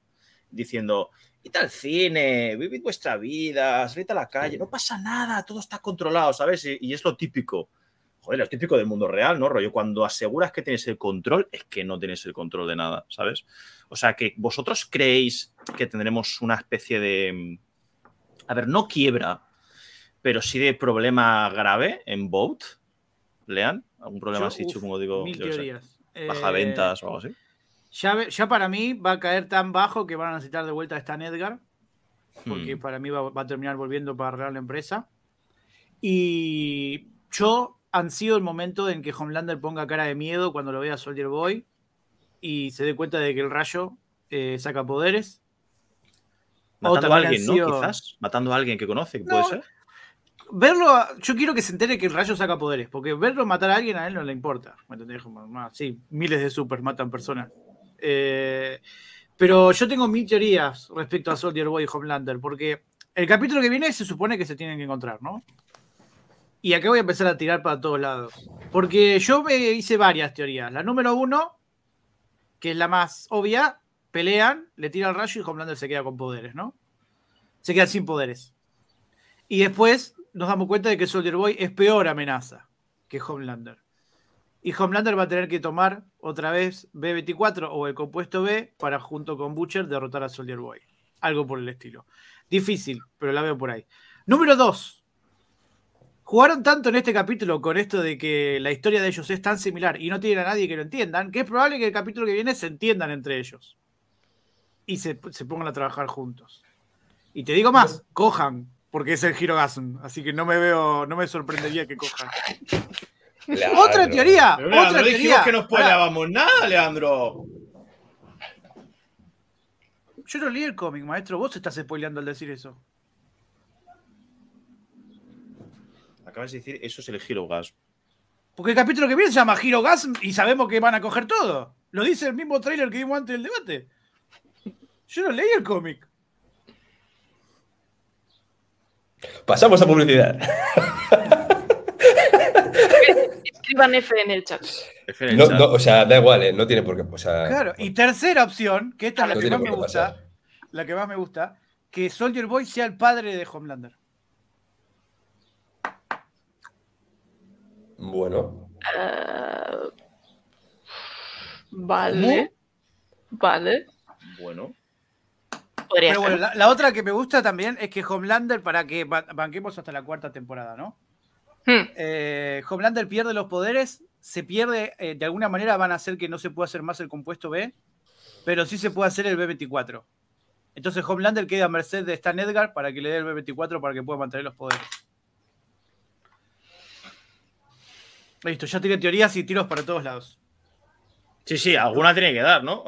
diciendo, id al cine, vivid vuestra vida, salid a la calle, no pasa nada, todo está controlado, ¿sabes? y es lo típico joder, es típico del mundo real, ¿no? Rollo, cuando aseguras que tienes el control, es que no tienes el control de nada, ¿sabes? O sea, que vosotros creéis que tendremos una especie de, mm, a ver, no quiebra, pero sí de problema grave en Boat, Lean, algún problema así, uf, digo, mil baja eh, ventas o algo así. Ya, para mí va a caer tan bajo que van a necesitar de vuelta a Stan Edgar, porque hmm. para mí va, va a terminar volviendo para arreglar la empresa. Y yo han sido el momento en que Homelander ponga cara de miedo cuando lo vea a Soldier Boy y se dé cuenta de que el rayo eh, saca poderes. Matando a alguien, ¿no? Quizás. Matando a alguien que conoce, puede ser. Verlo, yo quiero que se entere que el rayo saca poderes, porque verlo matar a alguien a él no le importa. ¿Me entendés? sí, miles de supers matan personas. Eh, pero yo tengo mil teorías respecto a Soldier Boy y Homelander, porque el capítulo que viene se supone que se tienen que encontrar, ¿no? Y acá voy a empezar a tirar para todos lados. Porque yo me hice varias teorías. La número uno, que es la más obvia, pelean, le tira el rayo y Homelander se queda con poderes, ¿no? Se queda sin poderes. Y después nos damos cuenta de que Soldier Boy es peor amenaza que Homelander. Y Homelander va a tener que tomar otra vez B24 o el compuesto B para junto con Butcher derrotar a Soldier Boy. Algo por el estilo. Difícil, pero la veo por ahí. Número dos jugaron tanto en este capítulo con esto de que la historia de ellos es tan similar y no tienen a nadie que lo entiendan, que es probable que el capítulo que viene se entiendan entre ellos y se, pongan a trabajar juntos. Y te digo más, cojan, porque es el Hirogasm, así que no me veo, no me sorprendería que cojan. Otra teoría, otra teoría. que no spoilábamos nada, Leandro. Yo no leí el cómic, maestro. Vos estás spoileando al decir eso. acabas de decir, eso es el Hero Gas. Porque el capítulo que viene se llama Hero Gas y sabemos que van a coger todo. Lo dice el mismo trailer que vimos antes del debate. Yo no leí el cómic. Pasamos a publicidad. Escriban F en el chat. o sea, da igual, eh, no tiene por qué. claro, y tercera opción, que esta es la que más me gusta, la que más me gusta, que Soldier Boy sea el padre de Homelander. Bueno. Ah, vale. Vale. Bueno. Pero bueno, la, otra que me gusta también es que Homelander, para que banquemos hasta la cuarta temporada, ¿no? Hmm. Eh, Homelander pierde los poderes, se pierde, eh, de alguna manera van a hacer que no se pueda hacer más el compuesto B, pero sí se puede hacer el B24. Entonces Homelander queda a merced de Stan Edgar para que le dé el B24 para que pueda mantener los poderes. ya tiene teorías y tiros para todos lados. Sí, sí, alguna tiene que dar, ¿no?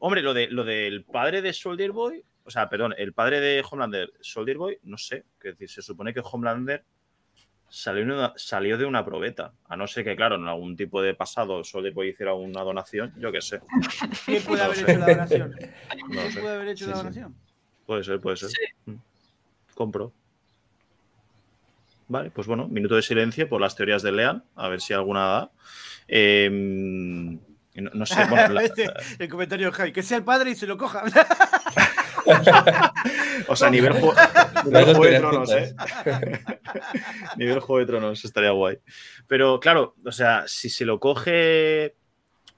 hombre, lo, de, lo del padre de Soldier Boy, o sea, perdón, el padre de Homelander, Soldier Boy, no sé, que decir, se supone que Homelander salió, salió de una probeta, a no ser que, claro, en algún tipo de pasado Soldier Boy hiciera una donación, yo qué sé. ¿Quién puede haber hecho la donación? ¿Quién puede haber hecho la donación? Puede ser, puede ser. Mm. Compro. Vale, pues bueno, minuto de silencio por las teorías de Leal, a ver si alguna da. Em, no, sé. Este, el comentario de Javi, que sea el padre y se lo coja. o sea, nivel, Juego de Tronos, ¿eh? nivel Juego de Tronos, estaría guay. Pero claro, o sea, si se lo coge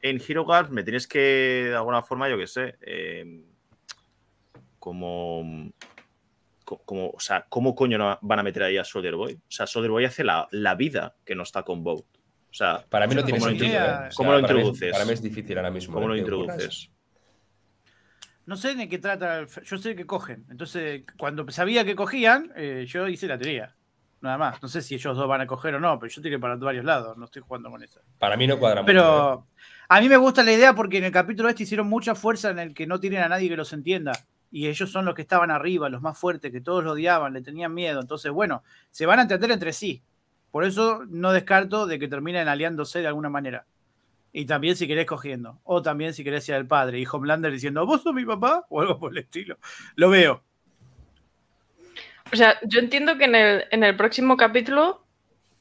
en Hero Guard, me tienes que, de alguna forma, yo qué sé, em, como como, o sea, ¿cómo coño van a meter ahí a Soldier Boy? O sea, Soldier Boy hace la, vida que no está con Boat. O sea, para mí no tiene sentido. Lo ¿Cómo lo introduces? para mí, es difícil ahora mismo. ¿Cómo lo ¿eh? introduces? No sé de qué trata. Yo sé que cogen. Entonces, cuando sabía que cogían, eh, yo hice la teoría. Nada más. No sé si ellos dos van a coger o no, pero yo tiré para varios lados. No estoy jugando con eso. Para mí no cuadra Pero ¿eh? a mí me gusta la idea porque en el capítulo este hicieron mucha fuerza en el que no tienen a nadie que los entienda y ellos son los que estaban arriba, los más fuertes, que todos lo odiaban, le tenían miedo. Entonces, bueno, se van a entender entre sí. Por eso no descarto de que terminen aliándose de alguna manera. Y también si querés cogiendo. O también si querés ser el padre. Y Homelander diciendo, ¿vos sos mi papá? O algo por el estilo. Lo veo. O sea, yo entiendo que en el, próximo capítulo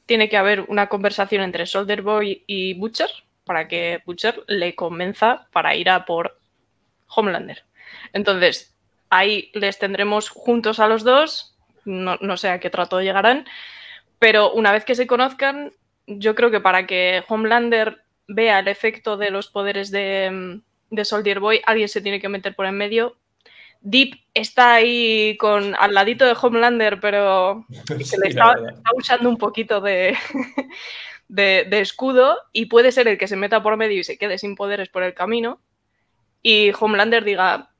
tiene que haber una conversación entre Soldier Boy y Butcher para que Butcher le convenza para ir a por Homelander. Entonces, Ahí les tendremos juntos a los dos, no, sé a qué trato llegarán, pero una vez que se conozcan, yo creo que para que Homelander vea el efecto de los poderes de, Soldier Boy, alguien se tiene que meter por en medio. Deep está ahí con al ladito de Homelander, pero se le está, usando un poquito de, de, de, escudo y puede ser el que se meta por medio y se quede sin poderes por el camino. Y Homelander diga,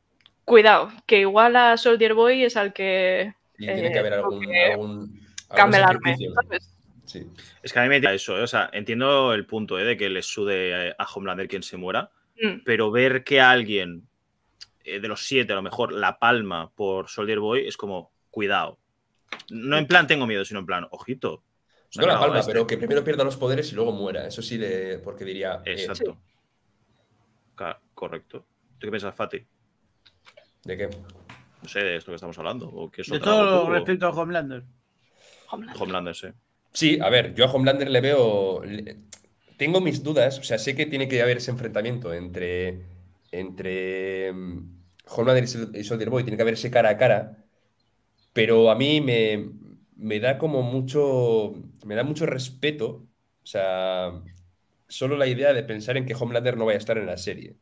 cuidado, que igual a Soldier Boy es al que. tiene que eh, haber algún. Es que a mí me tira eso, eh, o sea, entiendo el punto eh, de que le sude a Homelander quien se muera, mm. pero ver que alguien de los siete, a lo mejor, la palma por Soldier Boy es como, cuidado. No en plan tengo miedo, sino en plan, ojito. No la palma, este. pero que primero pierda los poderes y luego muera. Eso sí, porque diría. Exacto. Correcto. ¿Tú qué piensas, Fati? ¿De qué? No sé, de esto que estamos hablando. ¿o de todo respecto a Homelander. Homelander. sí. Sí, a ver, yo a Homelander le veo. tengo mis dudas, o sea, sé que tiene que haber ese enfrentamiento entre. entre. Mm, Homelander y Soldier Boy, tiene que haber ese cara a cara. Pero a mí me, me da como mucho. me da mucho respeto. O sea, solo la idea de pensar en que Homelander no vaya a estar en la serie.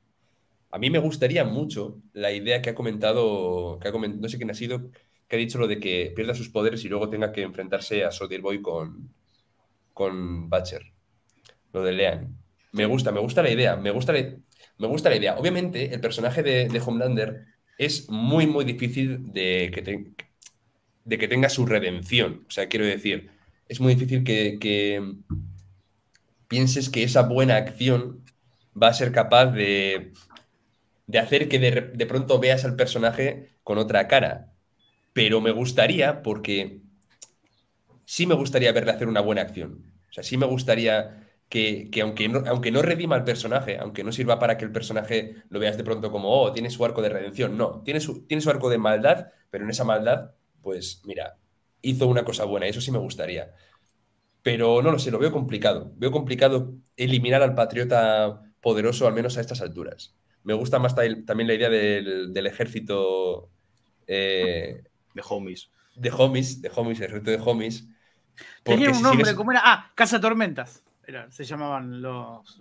A mí me gustaría mucho la idea que ha comentado, que ha no sé quién ha sido, que ha dicho lo de que pierda sus poderes y luego tenga que enfrentarse a Soldier Boy con, con Butcher. Lo de Lean. Me gusta, me gusta la idea, me gusta la, me gusta la idea. Obviamente, el personaje de, de Homelander es muy, muy difícil de que, de que tenga su redención. O sea, quiero decir, es muy difícil que pienses que esa buena acción va a ser capaz de de hacer que de, pronto veas al personaje con otra cara. Pero me gustaría, porque sí me gustaría verle hacer una buena acción. O sea, sí me gustaría que, aunque, no, aunque no redima al personaje, aunque no sirva para que el personaje lo veas de pronto como, oh, tiene su arco de redención, no, tiene su, tiene su arco de maldad, pero en esa maldad, pues mira, hizo una cosa buena, eso sí me gustaría. Pero no lo sé, lo veo complicado. Veo complicado eliminar al patriota poderoso, al menos a estas alturas. Me gusta más también la idea del, ejército. Eh, de homies. De homies, de homies, el ejército de homies. Tenía un nombre, ¿cómo era? Ah, Casa Tormentas. se llamaban los.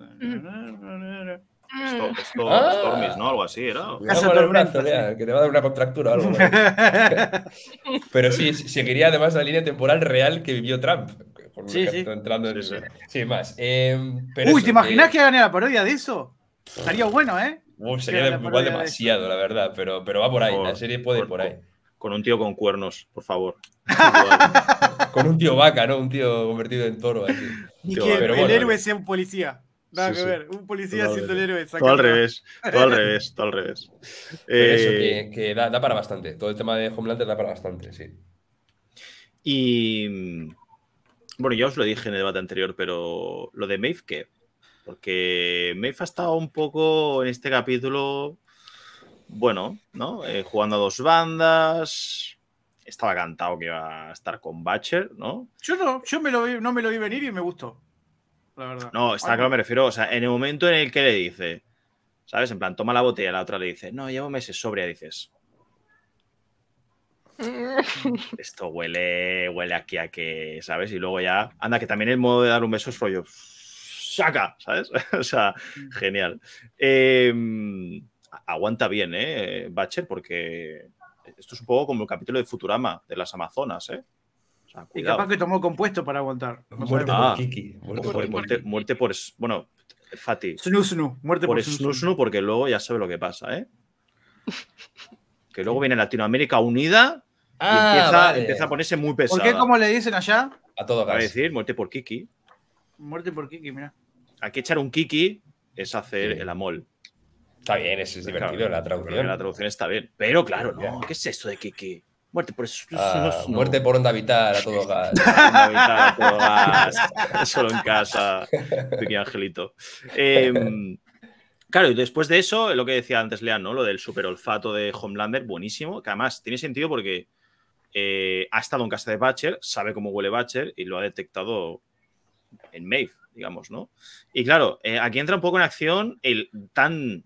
Stormies, ¿no? Algo así, ¿no? Casa Tormentas. que te va a dar una contractura o algo. Pero sí, seguiría además la línea temporal real que vivió Trump. Por sí, sí. Entrando en... sí, sí. más. Em, Uy, ¿te imaginas eh, que hagan la parodia de eso? Estaría bueno, ¿eh? sería igual demasiado, la verdad, pero, pero va por ahí. la serie puede por, ir por ahí. Con un tío con cuernos, por favor. con un tío vaca, ¿no? Un tío convertido en toro. Así. Y que el héroe sea un policía. un policía siendo el héroe. Todo al revés, todo al revés, todo al revés. eso, eh, que, da, para bastante. Todo el tema de Homelander da para bastante, sí. Y. Mm, bueno, ya os lo dije en el debate anterior, pero lo de Maeve, que porque me he fastado un poco en este capítulo, bueno, ¿no? Eh, jugando a dos bandas. Estaba cantado que iba a estar con Batcher, ¿no? Yo no, yo me lo no me lo vi venir y me gustó. La verdad. No, está claro, me refiero, o sea, en el momento en el que le dice, ¿sabes? En plan, toma la botella, la otra le dice, no, llevo meses sobria, dices. Esto huele, huele aquí a que, ¿sabes? Y luego ya, anda, que también el modo de dar un beso es rollo saca, ¿sabes? o sea, mm. genial. Em, aguanta bien, ¿eh, Bacher? Porque esto es un poco como el capítulo de Futurama, de las Amazonas, ¿eh? y capaz que tomó compuesto para aguantar. muerte por ah, Kiki. Muerte por, muerte, Bueno, Fati. Snusnu. Muerte por, por snu, porque luego ya sabe lo que pasa, ¿eh? Que luego viene Latinoamérica unida y ah, empieza, a ponerse muy pesado. ¿Por qué, como le dicen allá? A todo caso. Va a decir muerte por Kiki. Muerte por Kiki, mira que echar un kiki es hacer el amol. Está bien, es divertido, la traducción. La traducción está bien. Pero claro, no, ¿qué es esto de kiki? Muerte por eso. Ah, muerte por onda vital a todo gas. Solo en casa, pequeño angelito. Em, claro, y después de eso, lo que decía antes Lean, ¿no? Lo del super olfato de Homelander, buenísimo. Que además tiene sentido porque eh, ha estado en casa de Batcher, sabe cómo huele Batcher y lo ha detectado en Maeve, digamos, ¿no? Y claro, eh, aquí entra un poco en acción el tan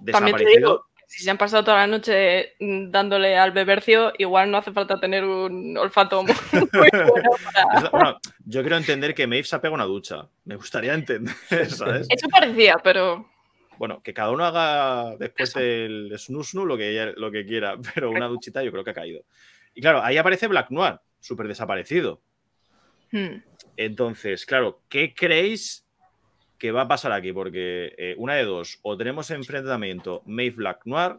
desaparecido si se han pasado toda la noche mm, dándole al bebercio, igual no hace falta tener un olfato muy, bueno yo quiero entender que Maeve se ha pegado una ducha. Me gustaría entender, ¿sabes? Eso parecía, pero... Bueno, que cada uno haga después el del snusnu lo que, lo que quiera, pero una duchita yo creo que ha caído. Y claro, ahí aparece Black Noir, súper desaparecido. Hmm. Entonces, claro, ¿qué creéis que va a pasar aquí? Porque eh, una de dos, o tenemos enfrentamiento Maeve Black Noir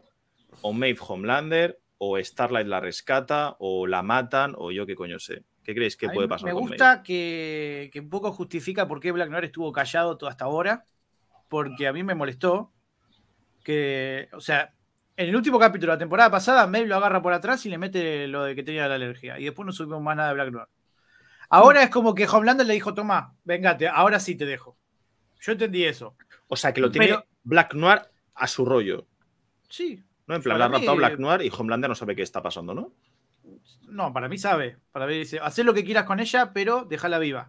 o Maeve Homelander o Starlight la rescata o la matan o yo qué coño sé. ¿Qué creéis que puede pasar? Me gusta que, un poco justifica por qué Black Noir estuvo callado todo hasta ahora, porque a mí me molestó que, o sea, en el último capítulo de la temporada pasada, Maeve lo agarra por atrás y le mete lo de que tenía la alergia y después no subimos más nada de Black Noir. Ahora es como que Homelander le dijo, toma, vengate, ahora sí te dejo. Yo entendí eso. O sea, que lo tiene Black Noir a su rollo. Sí. ¿No? En plan, ha Black Noir y Homelander no sabe qué está pasando, ¿no? No, para mí sabe. Para mí dice, haz lo que quieras con ella, pero déjala viva.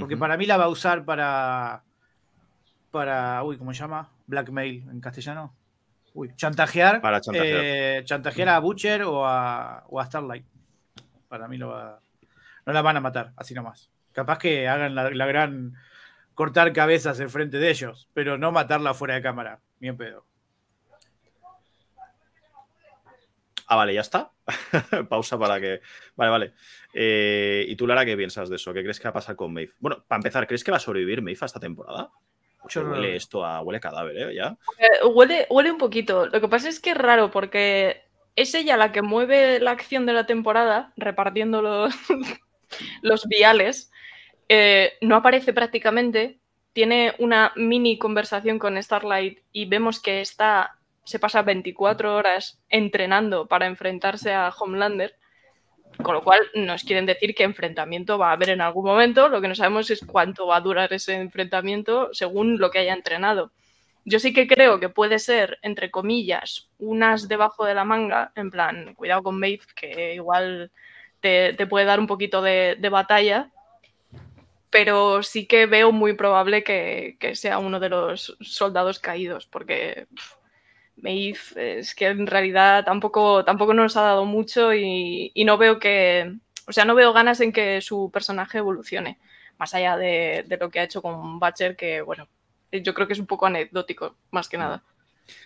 Porque para mí la va a usar para. Para. Uy, ¿cómo se llama? Blackmail en castellano. Uy, chantajear. Para chantajear. Eh, chantajear a Butcher o a, Starlight. Para mí lo va, a no la van a matar, así nomás. Capaz que hagan la, gran cortar cabezas en frente de ellos, pero no matarla fuera de cámara, bien pedo. Ah, vale, ya está. Pausa para que. Vale, vale. Eh, ¿Y tú, Lara, qué piensas de eso? ¿Qué crees que va a pasar con Maeve? Bueno, para empezar, ¿crees que va a sobrevivir Maeve a esta temporada? Yo huele esto a huele a cadáver, ¿eh? ¿Ya? Eh, huele, huele un poquito. Lo que pasa es que es raro porque es ella la que mueve la acción de la temporada repartiendo los, los viales, eh, no aparece prácticamente, tiene una mini conversación con Starlight y vemos que está, se pasa 24 horas entrenando para enfrentarse a Homelander, con lo cual nos quieren decir que enfrentamiento va a haber en algún momento, lo que no sabemos es cuánto va a durar ese enfrentamiento según lo que haya entrenado. Yo sí que creo que puede ser, entre comillas, unas debajo de la manga, en plan, cuidado con Maeve, que igual te, puede dar un poquito de, batalla, pero sí que veo muy probable que, sea uno de los soldados caídos, porque Meif es que en realidad tampoco, tampoco nos ha dado mucho y, no veo que, o sea, no veo ganas en que su personaje evolucione, más allá de, lo que ha hecho con Butcher que bueno, yo creo que es un poco anecdótico, más que nada.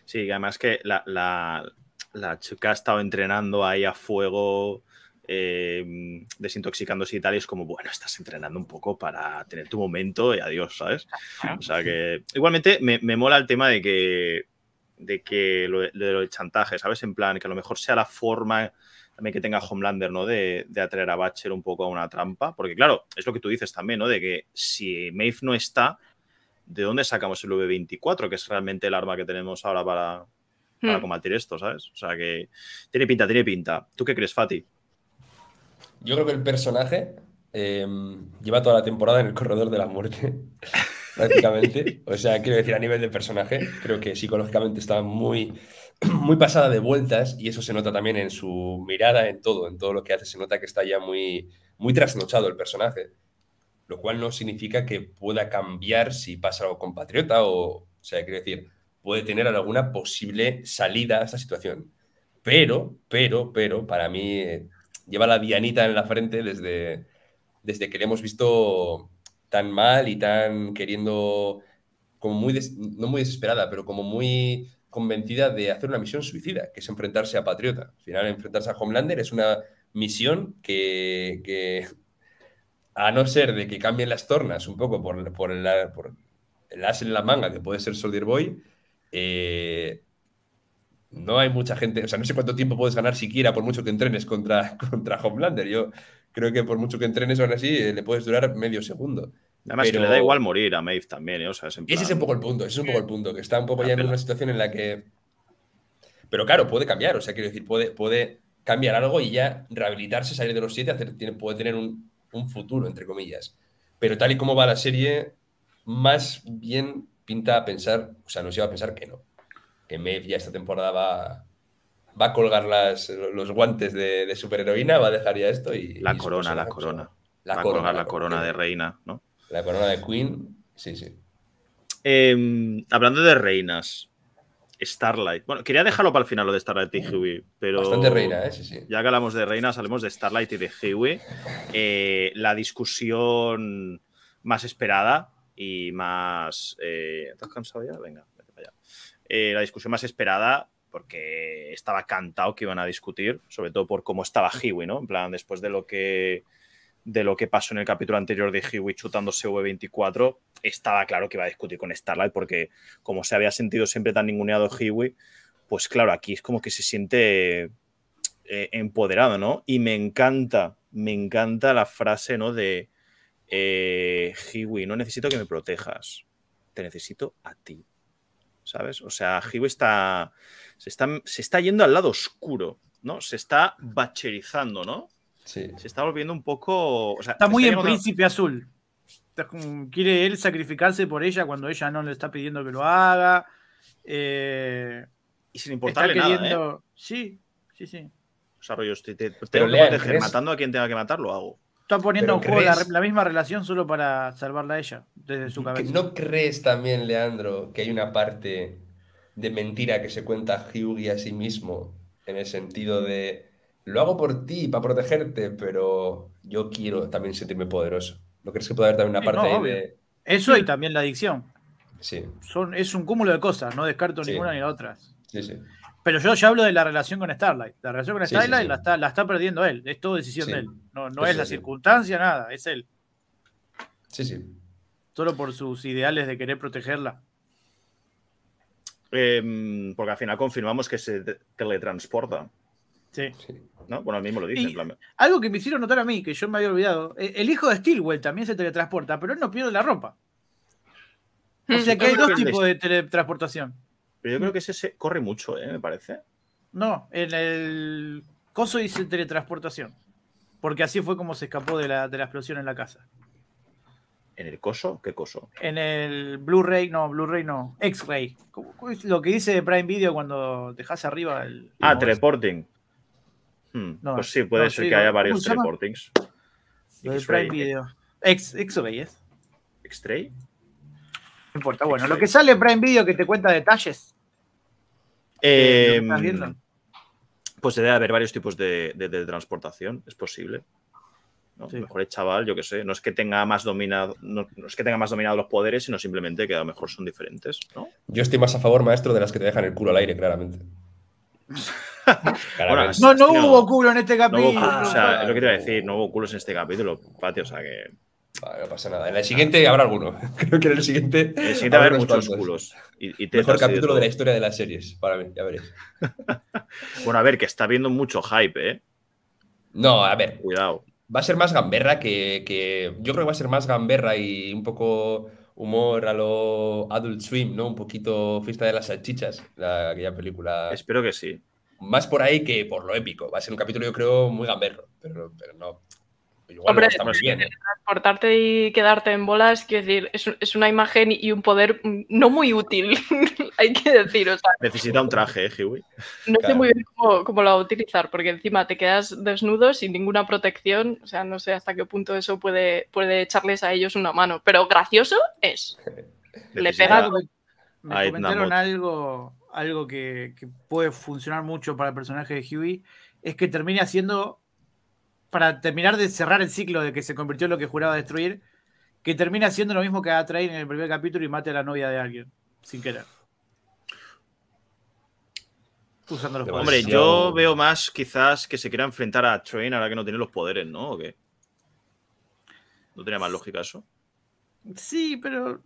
Sí, además que la, la, la chica ha estado entrenando ahí a fuego Em, desintoxicándose y tal, y es como, bueno, estás entrenando un poco para tener tu momento y adiós, ¿sabes? O sea que igualmente me, me mola el tema de que, de que lo, de, chantaje, ¿sabes? En plan, que a lo mejor sea la forma también que tenga Homelander, ¿no? De, de atraer a Batcher un poco a una trampa, porque claro, es lo que tú dices también, ¿no? De que si Maeve no está, ¿de dónde sacamos el V24, que es realmente el arma que tenemos ahora para, para hmm. combatir esto, ¿sabes? O sea que tiene pinta, tiene pinta. ¿Tú qué crees, Fati? Yo creo que el personaje em, lleva toda la temporada en el corredor de la muerte, prácticamente. O sea, quiero decir, a nivel de personaje, creo que psicológicamente está muy, muy pasada de vueltas y eso se nota también en su mirada, en todo, en todo lo que hace. Se nota que está ya muy, muy trasnochado el personaje, lo cual no significa que pueda cambiar si pasa algo con Patriota o, o sea, quiero decir, puede tener alguna posible salida a esta situación. Pero, pero, pero, para mí... Eh, lleva la dianita en la frente desde, desde que le hemos visto tan mal y tan queriendo, como muy, no muy desesperada, pero como muy convencida de hacer una misión suicida, que es enfrentarse a Patriota. Al final, enfrentarse a Homelander es una misión que, a no ser de que cambien las tornas un poco por, por, el as en la manga que puede ser Soldier Boy, eh, no hay mucha gente, o sea, no sé cuánto tiempo puedes ganar siquiera por mucho que entrenes contra, contra Homelander. Yo creo que por mucho que entrenes aún así, eh, le puedes durar medio segundo. Nada que le da igual morir a Maeve también, es Ese es un poco el punto, es un poco el punto, que está un poco ya en una situación en la que... Pero claro, puede cambiar, o sea, quiero decir, puede, puede cambiar algo y ya rehabilitarse, salir de los siete, hacer, puede tener un, un futuro, entre comillas. Pero tal y como va la serie, más bien pinta a pensar, o sea, nos lleva a pensar que no que Mev ya esta temporada va, va a colgar las, los guantes de, superheroína, va a dejar ya esto y... La corona, la corona. La va corona, a colgar la, corona, de reina, ¿no? La corona de Queen, sí, sí. Em, hablando de reinas, Starlight. Bueno, quería dejarlo para el final lo de Starlight y Hewie uh, pero. Bastante reina, ¿eh? Sí, sí. Ya que hablamos de reinas, hablemos de Starlight y de Hewie eh, la discusión más esperada y más. Eh, ¿Estás cansado ya? Venga. Eh, la discusión más esperada porque estaba cantado que iban a discutir, sobre todo por cómo estaba Hiwi, ¿no? En plan, después de lo que de lo que pasó en el capítulo anterior de Hiwi chutándose V24, estaba claro que iba a discutir con Starlight, porque como se había sentido siempre tan ninguneado Hiwi, pues claro, aquí es como que se siente eh, empoderado, ¿no? Y me encanta, me encanta la frase, ¿no? De eh, Hiwi, no necesito que me protejas, te necesito a ti. ¿sabes? O sea, Higo está se, está, se está yendo al lado oscuro, ¿no? Se está bacherizando, ¿no? Sí. Se está volviendo un poco... está muy en príncipe azul. Quiere él sacrificarse por ella cuando ella no le está pidiendo que lo haga. Eh, y sin importarle nada. ¿eh? Sí, sí, sí. O sea, te, Matando a quien tenga que matarlo lo hago. Está poniendo en juego la, misma relación solo para salvarla a ella, desde su cabeza. ¿No crees también, Leandro, que hay una parte de mentira que se cuenta y a sí mismo? En el sentido de, lo hago por ti, para protegerte, pero yo quiero también sentirme poderoso. ¿No crees que puede haber también una parte de... Eso y también la adicción. Sí. Son, es un cúmulo de cosas, no descarto ninguna ni la otra. Sí, sí. Pero yo ya hablo de la relación con Starlight. La relación con Starlight La, está, la está perdiendo él, es todo decisión de él. No, es, la circunstancia, nada, es él. Sí, sí. Solo por sus ideales de querer protegerla. Em, porque al final confirmamos que se teletransporta. Sí. ¿No? Bueno, mismo lo dice. Algo que me hicieron notar a mí, que yo me había olvidado. Eh, el hijo de Stilwell también se teletransporta, pero él no pierde la ropa. Hmm. O sea que hay dos tipos de teletransportación. Pero yo creo que ese corre mucho, ¿eh? me parece. No, en el coso dice teletransportación porque así fue como se escapó de la, explosión en la casa. ¿En el coso? ¿Qué coso? En el Blu-ray, no, Blu-ray no, X-Ray. Lo que dice Prime Video cuando dejas arriba el. Ah, teleporting. Hmm, pues sí, puede ser que haya varios teleportings. Lo Prime eh. Video. X-Ray es. ¿X-Ray? No importa. Bueno, lo que sale Prime Video que te cuenta detalles pues debe haber varios tipos de, transportación, es posible. Mejor el chaval, yo que sé, no es que tenga más dominado, no, es que tenga más dominados los poderes, sino simplemente que a lo mejor son diferentes, Yo estoy más a favor, maestro, de las que te dejan el culo al aire, claramente. no, no hubo culo en este capítulo. o sea, es lo que te iba a decir, no hubo culos en este capítulo, patio o sea que no pasa nada. En el siguiente ah, habrá alguno. Creo que en el siguiente. En el muchos culos. Y, Mejor capítulo de, la historia de las series, para ya veréis. bueno, a ver, que está viendo mucho hype, ¿eh? No, a ver. Cuidado. Va a ser más gamberra que, Yo creo que va a ser más gamberra y un poco humor a lo Adult Swim, ¿no? Un poquito Fiesta de las Salchichas, la, aquella película. Espero que sí. Más por ahí que por lo épico. Va a ser un capítulo, yo creo, muy gamberro. Pero, pero no. Hombre, cortarte ¿eh? transportarte y quedarte en bolas, decir, es, una imagen y un poder no muy útil, hay que decir. Necesita un traje, ¿eh, No sé muy bien cómo, lo va a utilizar, porque encima te quedas desnudo sin ninguna protección, o sea, no sé hasta qué punto eso puede, puede echarles a ellos una mano, pero gracioso es. Le pega. Me comentaron algo, algo que, que puede funcionar mucho para el personaje de Huey, es que termine haciendo para terminar de cerrar el ciclo de que se convirtió en lo que juraba destruir, que termina siendo lo mismo que a Train en el primer capítulo y mate a la novia de alguien, sin querer. Hombre, yo veo más quizás que se quiera enfrentar a Train ahora que no tiene los poderes, ¿no? ¿No tenía más lógica eso? Sí, pero.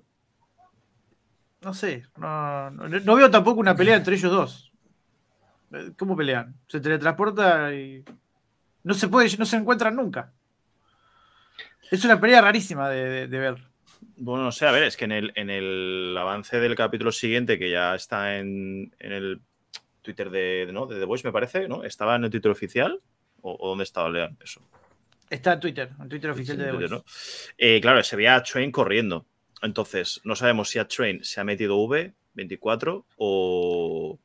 No sé. no, veo tampoco una pelea entre ellos dos. Eh, ¿Cómo pelean? Se teletransporta y no se puede, no se encuentran nunca. Es una pelea rarísima de, ver. Bueno, no sé, a ver, es que en el, en el avance del capítulo siguiente, que ya está en, el Twitter de, ¿no? de The Voice, me parece, ¿no? ¿Estaba en el Twitter oficial? ¿O, dónde estaba Lean? Eso. Está en Twitter, en Twitter oficial de The Voice. Eh, claro, se veía a Train corriendo. Entonces, no sabemos si a Train se ha metido V24 o,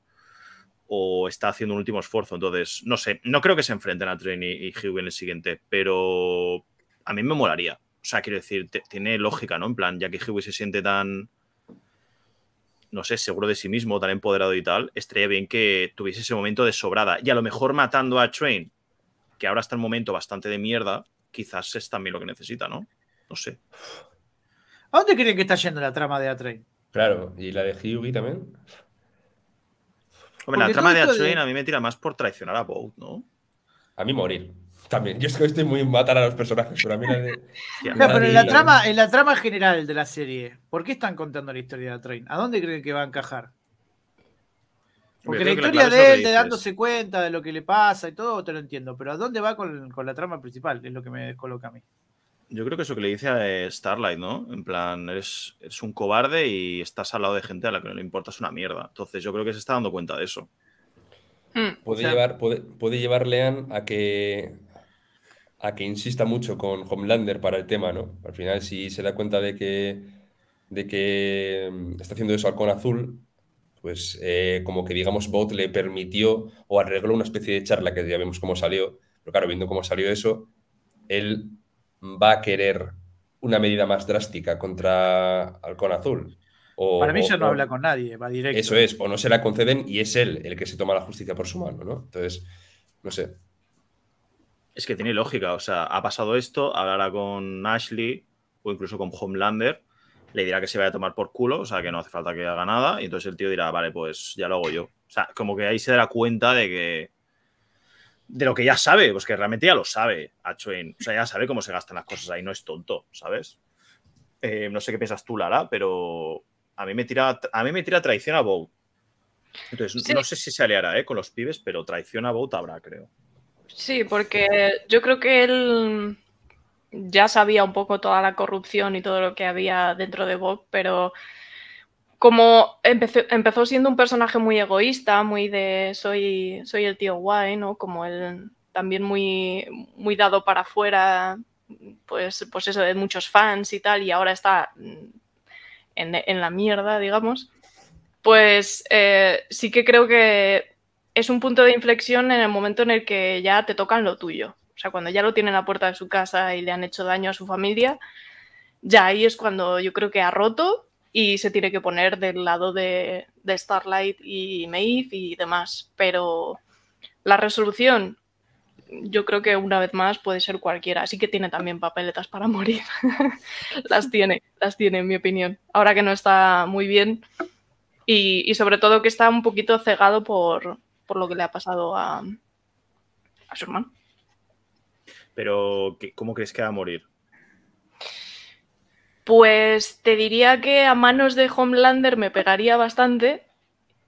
o está haciendo un último esfuerzo. Entonces, no sé, no creo que se enfrenten a Train y, Hughie en el siguiente, pero a mí me molaría. O sea, quiero decir, tiene lógica, ¿no? En plan, ya que Hughie se siente tan, no sé, seguro de sí mismo, tan empoderado y tal, estaría bien que tuviese ese momento de sobrada. Y a lo mejor matando a Train, que ahora está en un momento bastante de mierda, quizás es también lo que necesita, ¿no? No sé. ¿A dónde creen que está yendo la trama de A-Train? Claro, ¿y la de Hughie también? Hombre, la trama de Atrein a mí me tira más por traicionar a Boat, ¿no? A mí morir. También. Yo es que estoy muy matar a los personajes, pero a mí la pero en la, trama, en la trama general de la serie, ¿por qué están contando la historia de Train? ¿A dónde creen que va a encajar? Porque la historia de él, de dándose cuenta de lo que le pasa y todo, te lo entiendo. Pero ¿a dónde va con, la trama principal? Es lo que me descoloca a mí. Yo creo que eso que le dice a eh, Starlight, ¿no? En plan, eres, un cobarde y estás al lado de gente a la que no le importas una mierda. Entonces yo creo que se está dando cuenta de eso. Hmm, puede, llevar, puede, Lean a que, a que insista mucho con Homelander para el tema, ¿no? Al final, si se da cuenta de que, de que mm, está haciendo eso al con Azul, pues eh, como que, digamos, Bot le permitió o arregló una especie de charla que ya vemos cómo salió. Pero claro, viendo cómo salió eso, él va a querer una medida más drástica contra Halcón Azul. O, Para mí eso no habla con nadie, va directo. Eso es, o no se la conceden y es él el que se toma la justicia por su mano, ¿no? Entonces, no sé. Es que tiene lógica, o sea, ha pasado esto, hablará con Ashley o incluso con Homelander, le dirá que se vaya a tomar por culo, o sea, que no hace falta que haga nada, y entonces el tío dirá, vale, pues ya lo hago yo. O sea, como que ahí se dará cuenta de que de lo que ya sabe, pues que realmente ya lo sabe Achuin. O sea, ya sabe cómo se gastan las cosas ahí, no es tonto, ¿sabes? Eh, no sé qué piensas tú, Lara, pero a mí me tira, a mí me tira traición a Vogue. Entonces, no sé si se aliará eh, con los pibes, pero traición a Vogue habrá, creo. Sí, porque yo creo que él ya sabía un poco toda la corrupción y todo lo que había dentro de Vogue, pero como empezó siendo un personaje muy egoísta, muy de soy, soy el tío guay, ¿no? Como él también muy, muy dado para afuera, pues, pues eso, de muchos fans y tal, y ahora está en, la mierda, digamos, pues eh, sí que creo que es un punto de inflexión en el momento en el que ya te tocan lo tuyo. O sea, cuando ya lo tienen a la puerta de su casa y le han hecho daño a su familia, ya ahí es cuando yo creo que ha roto y se tiene que poner del lado de, Starlight y Maeve y demás. Pero la resolución, yo creo que una vez más puede ser cualquiera, así que tiene también papeletas para morir. las tiene, las tiene, en mi opinión. Ahora que no está muy bien y, sobre todo que está un poquito cegado por, lo que le ha pasado a, a su hermano. Pero, ¿cómo crees que va a morir? Pues te diría que a manos de Homelander me pegaría bastante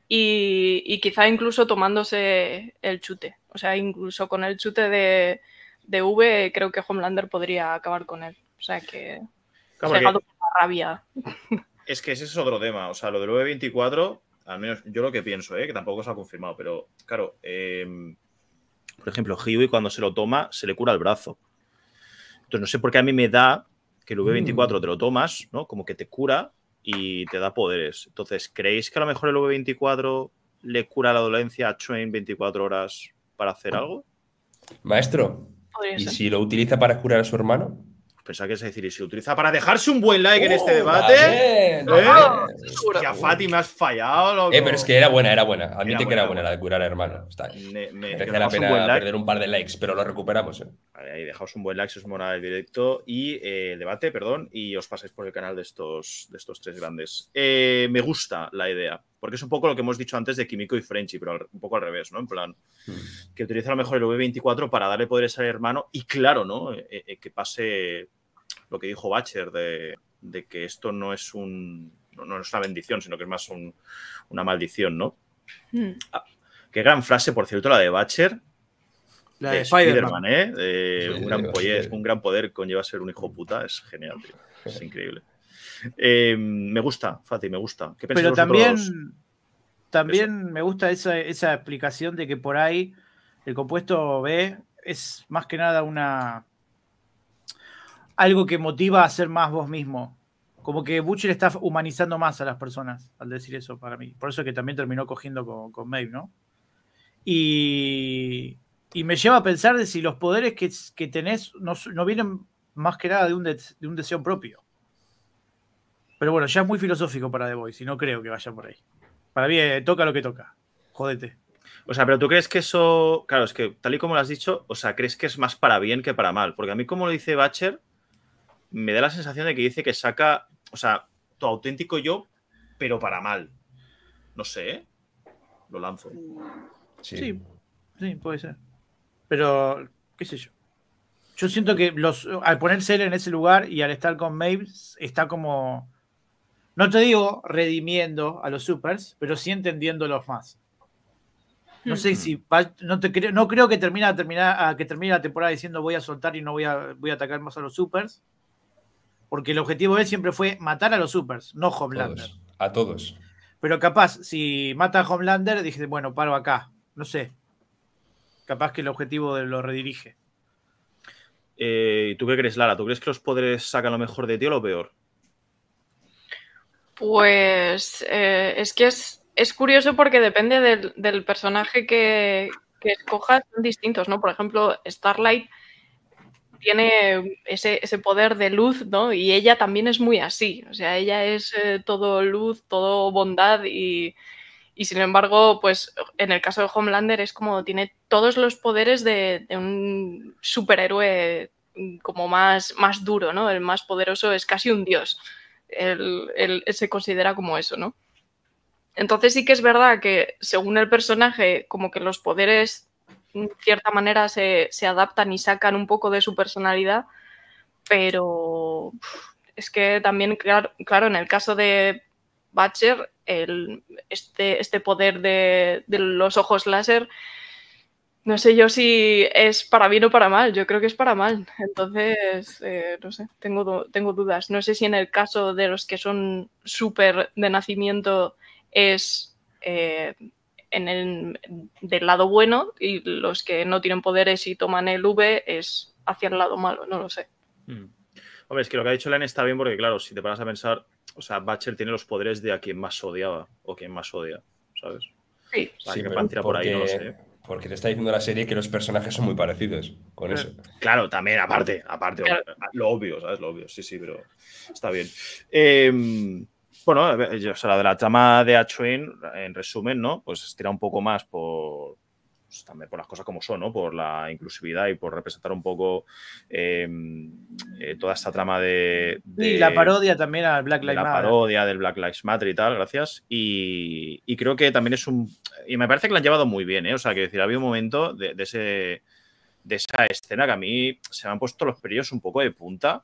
y, quizá incluso tomándose el chute. O sea, incluso con el chute de, V creo que Homelander podría acabar con él. O sea que... se ha rabia. Es que ese es otro tema. O sea, lo del V24, al menos yo lo que pienso, ¿eh? que tampoco se ha confirmado, pero claro, em, por ejemplo, Huey cuando se lo toma se le cura el brazo. Entonces no sé por qué a mí me da que el V24 mm. te lo tomas, ¿no? Como que te cura y te da poderes. Entonces, ¿creéis que a lo mejor el V24 le cura la dolencia a Train 24 horas para hacer ah. algo? Maestro, ¿y si lo utiliza para curar a su hermano? Pensaba que es decir, y se utiliza para dejarse un buen like en este oh, debate. ¿Eh? Ya ¿Eh? Fati, me has fallado. Eh, pero es que era buena, era buena. Admite que era buena la de curar, hermano. me, me, la pena perder un par de likes, pero lo recuperamos. Eh. Ahí dejaos un buen like, si os mola el directo y el debate, perdón, y os pasáis por el canal de estos, de estos tres grandes. me gusta la idea, porque es un poco lo que hemos dicho antes de Químico y Frenchy, pero un poco al revés, ¿no? En plan, mm. que utilice a lo mejor el V24 para darle poderes al hermano y claro, ¿no? que pase lo que dijo Bacher de, que esto no es un no, es una bendición, sino que es más una maldición, ¿no? Hmm. Ah, qué gran frase, por cierto, la de Bacher. La de Spider-Man, Spider eh un, gran poder, conlleva ser un hijo puta, es genial, tío. Es increíble. Eh, me gusta, Fati, me gusta. Pero también, también me gusta esa, esa explicación de que por ahí el compuesto B es más que nada una algo que motiva a ser más vos mismo. Como que Butcher está humanizando más a las personas al decir eso para mí. Por eso que también terminó cogiendo con, con Maeve, ¿no? Y, y, me lleva a pensar de si los poderes que, que tenés no, no, vienen más que nada de un, de, un deseo propio. Pero bueno, ya es muy filosófico para The Voice y no creo que vaya por ahí. Para mí, eh, toca lo que toca. Jódete. O sea, pero tú crees que eso, claro, es que tal y como lo has dicho, o sea, crees que es más para bien que para mal. Porque a mí, como lo dice Bacher, me da la sensación de que dice que saca, o sea, tu auténtico yo, pero para mal. No sé, ¿eh? lo lanzo. Sí. sí. puede ser. Pero, qué sé yo. Yo siento que los, al ponerse él en ese lugar y al estar con Maves, está como, no te digo redimiendo a los supers, pero sí entendiéndolos más. No sé mm. si no, te creo, no creo que termine, que termine la temporada diciendo voy a soltar y no voy a, voy a atacar más a los supers porque el objetivo de él siempre fue matar a los supers, no Homelander. a todos. Pero capaz, si mata a Homelander, dije, bueno, paro acá. No sé. Capaz que el objetivo lo redirige. Eh, ¿Tú qué crees, Lara? ¿Tú crees que los poderes sacan lo mejor de ti o lo peor? Pues eh, es que es, curioso porque depende del, personaje que, que escojas, son distintos, ¿no? Por ejemplo, Starlight tiene ese, poder de luz, ¿no? Y ella también es muy así, o sea, ella es eh, todo luz, todo bondad y, sin embargo, pues en el caso de Homelander es como tiene todos los poderes de, un superhéroe como más, más duro, ¿no? El más poderoso es casi un dios, él, él se considera como eso, ¿no? Entonces sí que es verdad que según el personaje, como que los poderes en cierta manera se, adaptan y sacan un poco de su personalidad, pero es que también, claro, claro en el caso de Butcher, el, este, este poder de, los ojos láser, no sé yo si es para bien o para mal, yo creo que es para mal. Entonces, eh, no sé, tengo, tengo dudas. No sé si en el caso de los que son súper de nacimiento es eh, en el, del lado bueno y los que no tienen poderes y toman el V es hacia el lado malo, no lo sé. Mm. Hombre, es que lo que ha dicho Len está bien porque, claro, si te paras a pensar, o sea, Bachel tiene los poderes de a quien más odiaba o quien más odia, ¿sabes? Sí, sí que porque, por ahí, Porque te está diciendo la serie que los personajes son muy parecidos con eso. Claro, también, aparte, aparte, lo obvio, ¿sabes? Lo obvio, sí, sí, pero está bien. Eh, bueno, o sea, la de la trama de Achuin, en resumen, ¿no? Pues estira un poco más por, pues, por las cosas como son, ¿no? por la inclusividad y por representar un poco em, eh, toda esta trama de, Y la parodia también al Black Lives Matter. La parodia del Black Lives Matter y tal, gracias. Y, creo que también es un... Y me parece que la han llevado muy bien, ¿eh? O sea, que decir, había un momento de, ese, de esa escena que a mí se me han puesto los perillos un poco de punta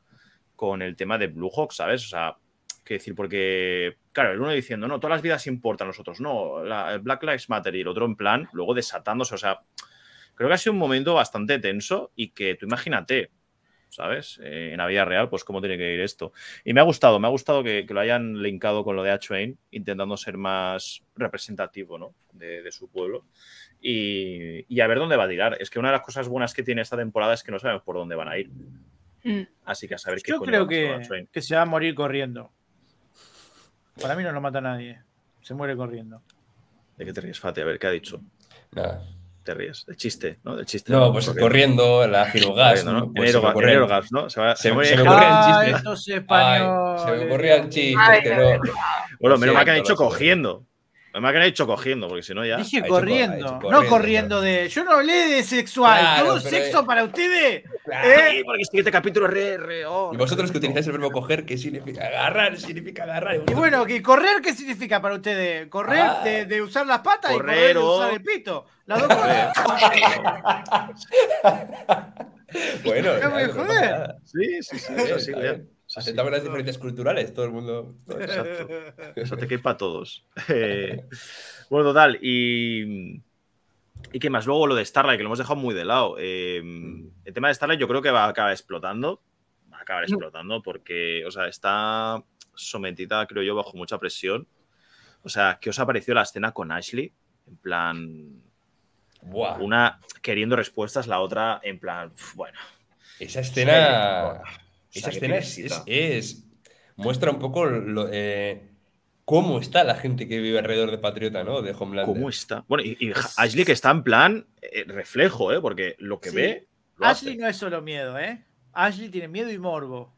con el tema de Blue Hawk, ¿sabes? O sea, que decir, porque, claro, el uno diciendo, no, todas las vidas importan, los otros no, el Black Lives Matter y el otro en plan, luego desatándose, o sea, creo que ha sido un momento bastante tenso y que tú imagínate, ¿sabes? Eh, en la vida real, pues cómo tiene que ir esto. Y me ha gustado, me ha gustado que, lo hayan linkado con lo de H. intentando ser más representativo, ¿no? De, su pueblo. Y, a ver dónde va a tirar. Es que una de las cosas buenas que tiene esta temporada es que no sabemos por dónde van a ir. Mm. Así que a saber Yo creo que se va a morir corriendo. Para mí no lo mata nadie. Se muere corriendo. ¿De qué te ríes, Fati? A ver, ¿qué ha dicho? Nada. Te ríes. El chiste, ¿no? El chiste. No, pues corriendo, la girogas. Pues gas, ¿no? se me ¿no? el chiste. Se, me ocurría el chiste. se me Bueno, menos mal que han hecho cogiendo. Me que han dicho cogiendo, porque si no ya. Dije corriendo, no corriendo de. Yo no hablé de sexual. ¿Todo sexo para ustedes? Claro, ¿Eh? porque este capítulo es re, re oh, Y vosotros que utilizáis el verbo coger, ¿qué significa? Agarrar, significa agarrar. Y, bueno, ¿y correr qué significa para ustedes? Correr ah. de, usar las patas y correr de oh. usar el pito. Las dos cosas. bueno, joder. Sí, sí, sí, eso sí, las diferencias culturales, todo el mundo. Exacto. Eso te quepa a todos. Eh, bueno, total, y y que más luego lo de Starlight, que lo hemos dejado muy de lado. Em, mm. el tema de Starlight yo creo que va a acabar explotando. Va a acabar mm. explotando porque, o sea, está sometida, creo yo, bajo mucha presión. O sea, ¿qué os ha parecido la escena con Ashley? En plan. Una queriendo respuestas, la otra en plan. Bueno. Esa escena. esa escena es, Muestra un poco lo, eh, cómo está la gente que vive alrededor de Patriota, ¿no? De Homeland. ¿Cómo está? Bueno, y, Ashley que está en plan eh, reflejo, ¿eh? Porque lo que ve. Ashley no es solo miedo, ¿eh? Ashley tiene miedo y morbo.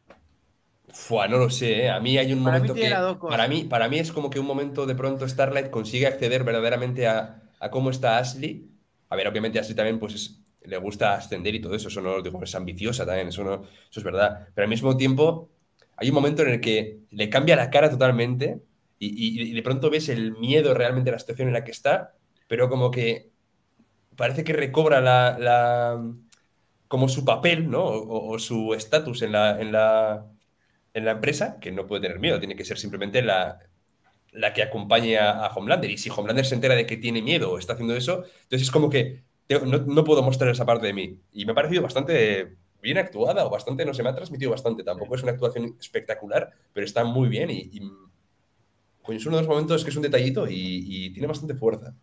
Fua, no lo sé, ¿eh? a mí hay un momento que para mí, para mí es como que un momento de pronto Starlight consigue acceder verdaderamente a, cómo está Ashley. A ver, obviamente Ashley también pues le gusta ascender y todo eso, eso no lo digo, es ambiciosa también, eso es verdad. Pero al mismo tiempo hay un momento en el que le cambia la cara totalmente y, de pronto ves el miedo realmente a la situación en la que está, pero como que parece que recobra la, como su papel, ¿no? O, su estatus en la, en, la, en la empresa, que no puede tener miedo, tiene que ser simplemente la, la que acompaña a, Homelander. Y si Homelander se entera de que tiene miedo o está haciendo eso, entonces es como que no, puedo mostrar esa parte de mí. Y me ha parecido bastante bien actuada o bastante, no se me ha transmitido bastante. Tampoco es una actuación espectacular, pero está muy bien y, y es uno de los momentos que es un detallito y, tiene bastante fuerza.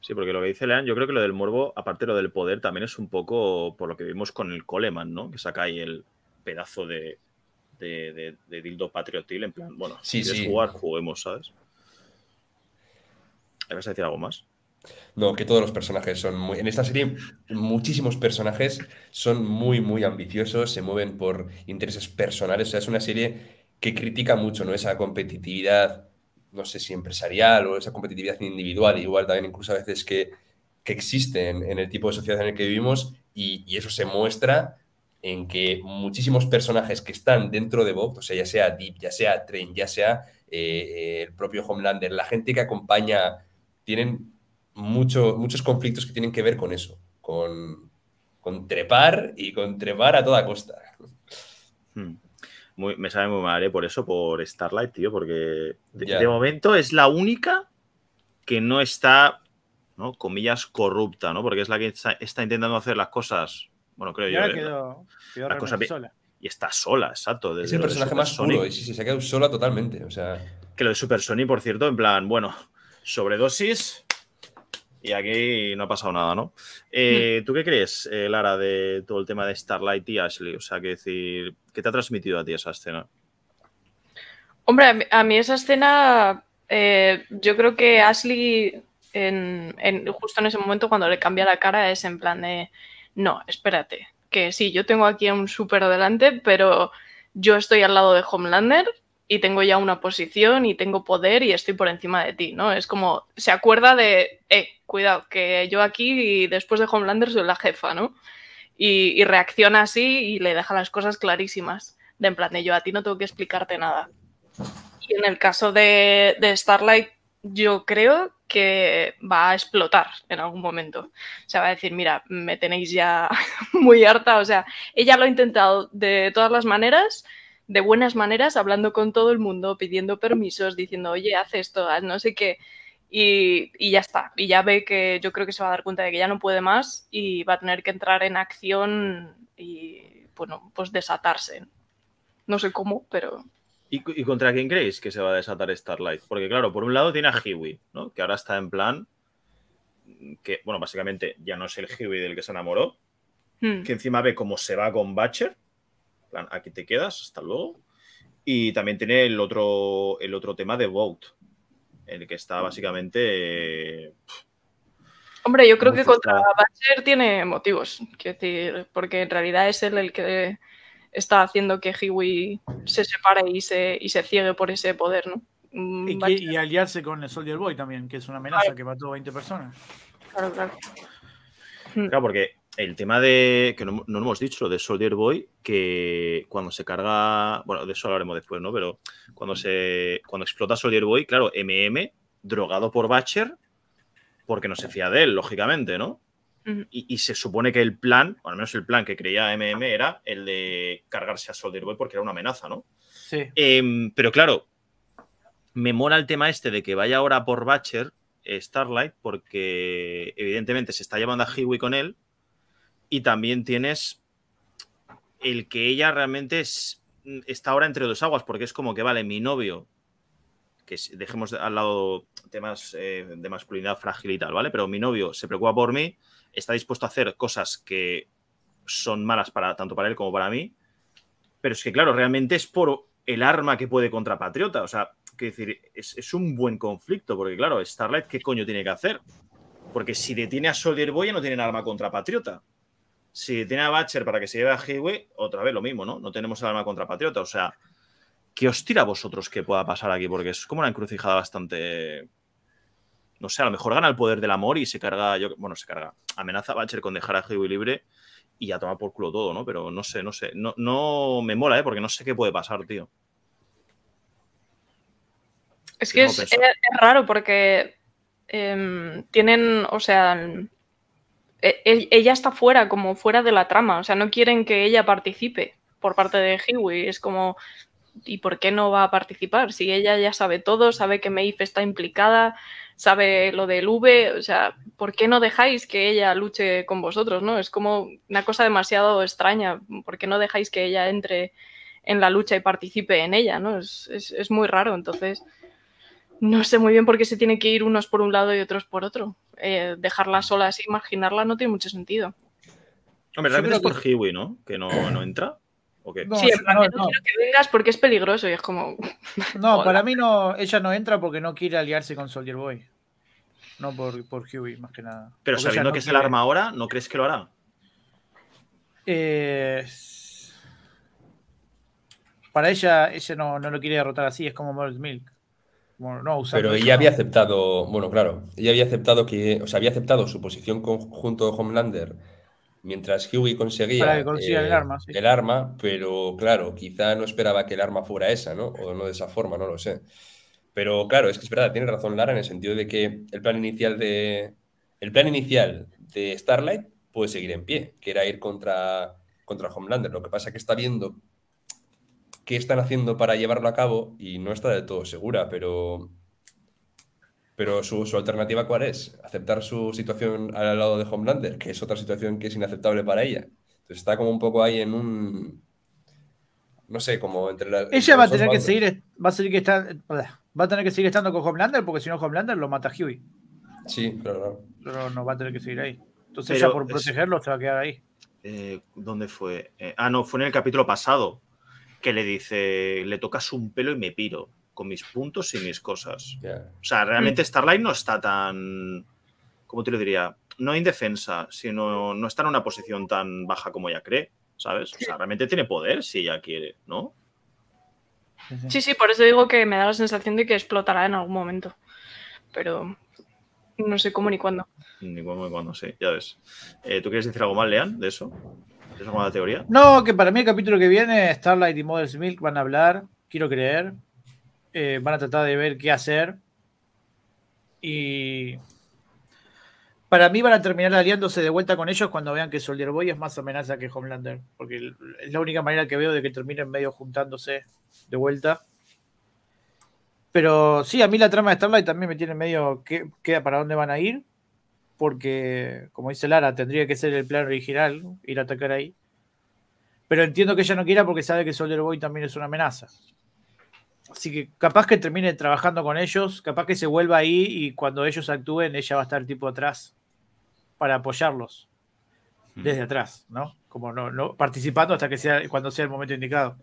Sí, porque lo que dice Lean, yo creo que lo del morbo, aparte lo del poder, también es un poco por lo que vimos con el Coleman, ¿no? Que saca ahí el pedazo de, de, dildo patriotil, en plan, bueno, si quieres jugar, juguemos, ¿sabes? ¿Vas a decir algo más? No, que todos los personajes son muy. En esta serie, muchísimos personajes son muy, muy ambiciosos, se mueven por intereses personales. O sea, es una serie que critica mucho, ¿no? Esa competitividad no sé si empresarial o esa competitividad individual, igual también incluso a veces que, existen en, el tipo de sociedad en el que vivimos y, eso se muestra en que muchísimos personajes que están dentro de Bob, o sea, ya sea Deep, ya sea Train, ya sea eh, el propio Homelander, la gente que acompaña, tienen mucho, muchos conflictos que tienen que ver con eso, con, trepar y con trepar a toda costa. Hmm. Muy, me sabe muy mal, ¿eh? Por eso, por Starlight, tío, porque de, momento es la única que no está, ¿no? Comillas, corrupta, ¿no? Porque es la que está, intentando hacer las cosas, bueno, creo y yo. ¿eh? Ahora sola. Y está sola, exacto. es el personaje más solo y se ha quedado sola totalmente, o sea... Que lo de Super Sony, por cierto, en plan, bueno, sobredosis, y aquí no ha pasado nada, ¿no? Hmm. Eh, ¿Tú qué crees, eh, Lara, de todo el tema de Starlight y Ashley? O sea, que decir, ¿qué te ha transmitido a ti esa escena? Hombre, a mí esa escena, eh, yo creo que Ashley, en, justo en ese momento cuando le cambia la cara, es en plan de, no, espérate, que sí, yo tengo aquí un súper adelante, pero yo estoy al lado de Homelander y tengo ya una posición y tengo poder y estoy por encima de ti, ¿no? Es como, se acuerda de, eh, cuidado, que yo aquí y después de Homelander soy la jefa, ¿no? Y, reacciona así y le deja las cosas clarísimas, de en plan yo a ti no tengo que explicarte nada. Y en el caso de, de Starlight, yo creo que va a explotar en algún momento. O sea, va a decir, mira, me tenéis ya muy harta, o sea, ella lo ha intentado de todas las maneras de buenas maneras, hablando con todo el mundo, pidiendo permisos, diciendo, oye, haz esto, haz no sé qué. Y, ya está. Y ya ve que yo creo que se va a dar cuenta de que ya no puede más y va a tener que entrar en acción y, bueno, pues desatarse. No sé cómo, pero... ¿Y, contra quién creéis que se va a desatar Starlight? Porque claro, por un lado tiene a Hiwi, ¿no? Que ahora está en plan que, bueno, básicamente ya no es el Hiwi del que se enamoró, hmm. que encima ve cómo se va con Butcher plan, aquí te quedas, hasta luego. Y también tiene el otro, el otro tema de Vote, en el que está básicamente... Eh, Hombre, yo creo que contra Badger tiene motivos, decir, porque en realidad es él el que está haciendo que Hiwi se separe y se, y se ciegue por ese poder, ¿no? Y, mm, aliarse con el Soldier Boy también, que es una amenaza que mató a 20 personas. Claro, claro. Claro, porque el tema de, que no, nos hemos dicho, de Soldier Boy, que cuando se carga, bueno, de eso hablaremos después, ¿no? Pero cuando se cuando explota Soldier Boy, claro, MM, drogado por Batcher, porque no se fía de él, lógicamente, ¿no? y, se supone que el plan, o al menos el plan que creía MM, era el de cargarse a Soldier Boy porque era una amenaza, ¿no? Sí. Em, pero claro, me mola el tema este de que vaya ahora por Batcher, eh, Starlight, porque evidentemente se está llevando a Hiwi con él, y también tienes el que ella realmente es, está ahora entre dos aguas, porque es como que, vale, mi novio, que dejemos al lado temas eh, de masculinidad frágil y tal, ¿vale? Pero mi novio se preocupa por mí, está dispuesto a hacer cosas que son malas para tanto para él como para mí, pero es que, claro, realmente es por el arma que puede contra Patriota, o sea, que decir, es, un buen conflicto, porque claro, Starlight, ¿qué coño tiene que hacer? Porque si detiene a Soldier Boy, no tiene arma contra Patriota. Si tiene a Batcher para que se lleve a Highway, otra vez lo mismo, ¿no? No tenemos el arma contra Patriota. O sea, ¿qué os tira a vosotros que pueda pasar aquí? Porque es como una encrucijada bastante. No sé, a lo mejor gana el poder del amor y se carga. Yo, bueno, se carga. Amenaza a Batcher con dejar a Highway libre y a tomar por culo todo, ¿no? Pero no sé, no sé. No, no me mola, ¿eh? Porque no sé qué puede pasar, tío. Es que es, raro porque em, tienen, o sea, e, e, ella está fuera, como fuera de la trama. O sea, no quieren que ella participe por parte de Hiwi. Es como, ¿y por qué no va a participar? Si ella ya sabe todo, sabe que Maeve está implicada, sabe lo del V, o sea, ¿por qué no dejáis que ella luche con vosotros? ¿no? Es como una cosa demasiado extraña. ¿Por qué no dejáis que ella entre en la lucha y participe en ella? ¿no? Es, muy raro. Entonces, no sé muy bien por qué se tiene que ir unos por un lado y otros por otro. Eh, dejarla sola así, marginarla, no tiene mucho sentido. Hombre, realmente es por que... ¿no? Que no, entra. o sí, no, no, no, quiero que vengas porque es peligroso y es como. No, para mí no, ella no entra porque no quiere aliarse con Soldier Boy. No por, por más que nada. Pero sabiendo que es el arma ahora, ¿no crees que lo hará? Eh... Para ella, ese no, lo quiere derrotar así, es como mold Milk pero ella había aceptado, bueno, claro, ella había aceptado que, o sea, había aceptado su posición conjunto de Homelander mientras Hughie conseguía, eh, el, arma, pero claro, quizá no esperaba que el arma fuera esa, ¿no? O no de esa forma, no lo sé. Pero claro, es que es verdad, tiene razón Lara en el sentido de que el plan inicial de el plan inicial de Starlight puede seguir en pie, que era ir contra contra Homelander. Lo que pasa es que está viendo qué están haciendo para llevarlo a cabo y no está del todo segura, pero, pero su, alternativa cuál es? Aceptar su situación al lado de Homelander, que es otra situación que es inaceptable para ella. Entonces está como un poco ahí en un... No sé, como entre las... Ella va a tener que seguir, va a seguir va a tener que seguir estando con Homelander porque si no Homelander lo mata Huey. Sí, pero Pero no va a tener que seguir ahí. Entonces ella por protegerlo se va a quedar ahí. Eh, ¿Dónde fue? Eh, ah, no, fue en el capítulo pasado que le dice, le tocas un pelo y me piro con mis puntos y mis cosas. O sea, realmente mm. Starlight no está tan, ¿cómo te lo diría? No indefensa, sino no está en una posición tan baja como ella cree, ¿sabes? O sea, realmente tiene poder si ella quiere, ¿no? Sí, sí, por eso digo que me da la sensación de que explotará en algún momento. Pero no sé cómo ni cuándo. Ni cómo ni cuándo, sí, ya ves. Eh, ¿Tú quieres decir algo más, Lean, de eso? la teoría? No, que para mí el capítulo que viene, Starlight y Models Milk van a hablar, quiero creer. Eh, van a tratar de ver qué hacer. Y para mí van a terminar aliándose de vuelta con ellos cuando vean que Soldier Boy es más amenaza que Homelander. Porque es la única manera que veo de que terminen medio juntándose de vuelta. Pero sí, a mí la trama de Starlight también me tiene medio que queda para dónde van a ir porque, como dice Lara, tendría que ser el plan original, ir a atacar ahí. Pero entiendo que ella no quiera porque sabe que Soldier Boy también es una amenaza. Así que capaz que termine trabajando con ellos, capaz que se vuelva ahí y cuando ellos actúen, ella va a estar tipo atrás para apoyarlos hmm. desde atrás, ¿no? Como no, no participando hasta que sea cuando sea el momento indicado.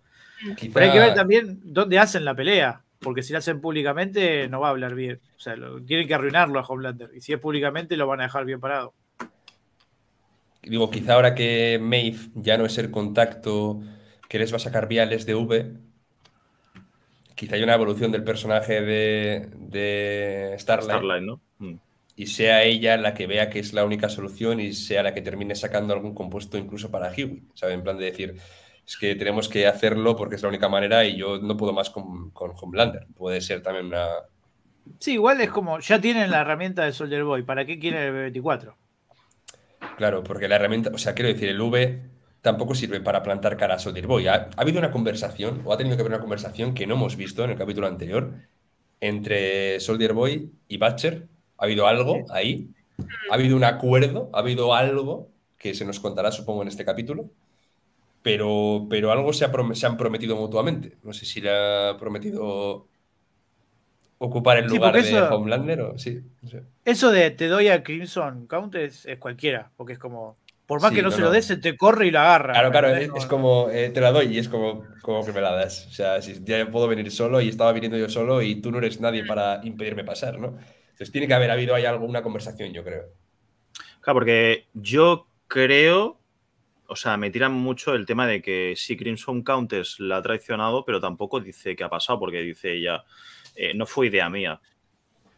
Pero hay que ver también dónde hacen la pelea, porque si lo hacen públicamente no va a hablar bien. O sea, tienen que arruinarlo a Homelander. Y si es públicamente lo van a dejar bien parado. Digo, quizá ahora que Maeve ya no es el contacto que les va a sacar viales de V, quizá hay una evolución del personaje de, Starlight. ¿no? Mm. Y sea ella la que vea que es la única solución y sea la que termine sacando algún compuesto incluso para Hewitt, ¿sabes? En plan de decir, es que tenemos que hacerlo porque es la única manera y yo no puedo más con, con Homelander. Puede ser también una... Sí, igual es como, ya tienen la herramienta de Soldier Boy, ¿para qué quieren el B24? Claro, porque la herramienta, o sea, quiero decir, el V tampoco sirve para plantar cara a Soldier Boy. Ha, ha, habido una conversación, o ha tenido que haber una conversación que no hemos visto en el capítulo anterior, entre Soldier Boy y Batcher. Ha habido algo ahí, ha habido un acuerdo, ha habido algo que se nos contará, supongo, en este capítulo pero, pero algo se, han prometido mutuamente. No sé si le ha prometido ocupar el lugar de Homelander o sí. Eso de te doy a Crimson Count es, cualquiera, porque es como. Por más que no, se lo des, se te corre y la agarra. Claro, claro, es, como eh, te la doy y es como, como que me la das. O sea, si ya puedo venir solo y estaba viniendo yo solo y tú no eres nadie mm. para impedirme pasar, ¿no? Entonces tiene que haber habido ahí alguna conversación, yo creo. Claro, porque yo creo o sea, me tiran mucho el tema de que si Crimson Countess la ha traicionado, pero tampoco dice qué ha pasado, porque dice ella, eh, no fue idea mía,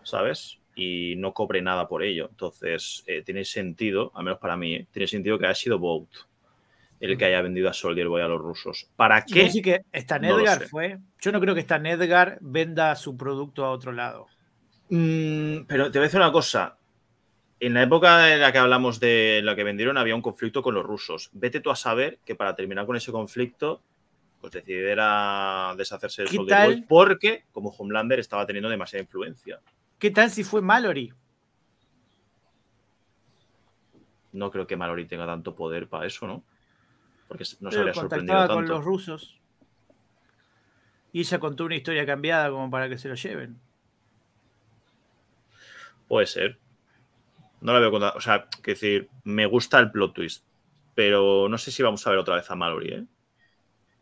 ¿sabes? Y no cobre nada por ello. Entonces, eh, tiene sentido, al menos para mí, eh, tiene sentido que haya sido Vault el que haya vendido a Soldier Boy a los rusos. ¿Para qué? Sí que Stan Edgar fue. Yo no creo que Stan Edgar venda su producto a otro lado. Mm, pero te voy a decir una cosa. En la época en la que hablamos de la que vendieron había un conflicto con los rusos. Vete tú a saber que para terminar con ese conflicto, pues decidiera deshacerse del Soldier porque como Homelander estaba teniendo demasiada influencia. ¿Qué tal si fue Mallory? No creo que Mallory tenga tanto poder para eso, ¿no? Porque no se habría sorprendido tanto. con los rusos. Y ella contó una historia cambiada como para que se lo lleven. Puede ser no la veo O sea, que decir, me gusta el plot twist, pero no sé si vamos a ver otra vez a Mallory, ¿eh?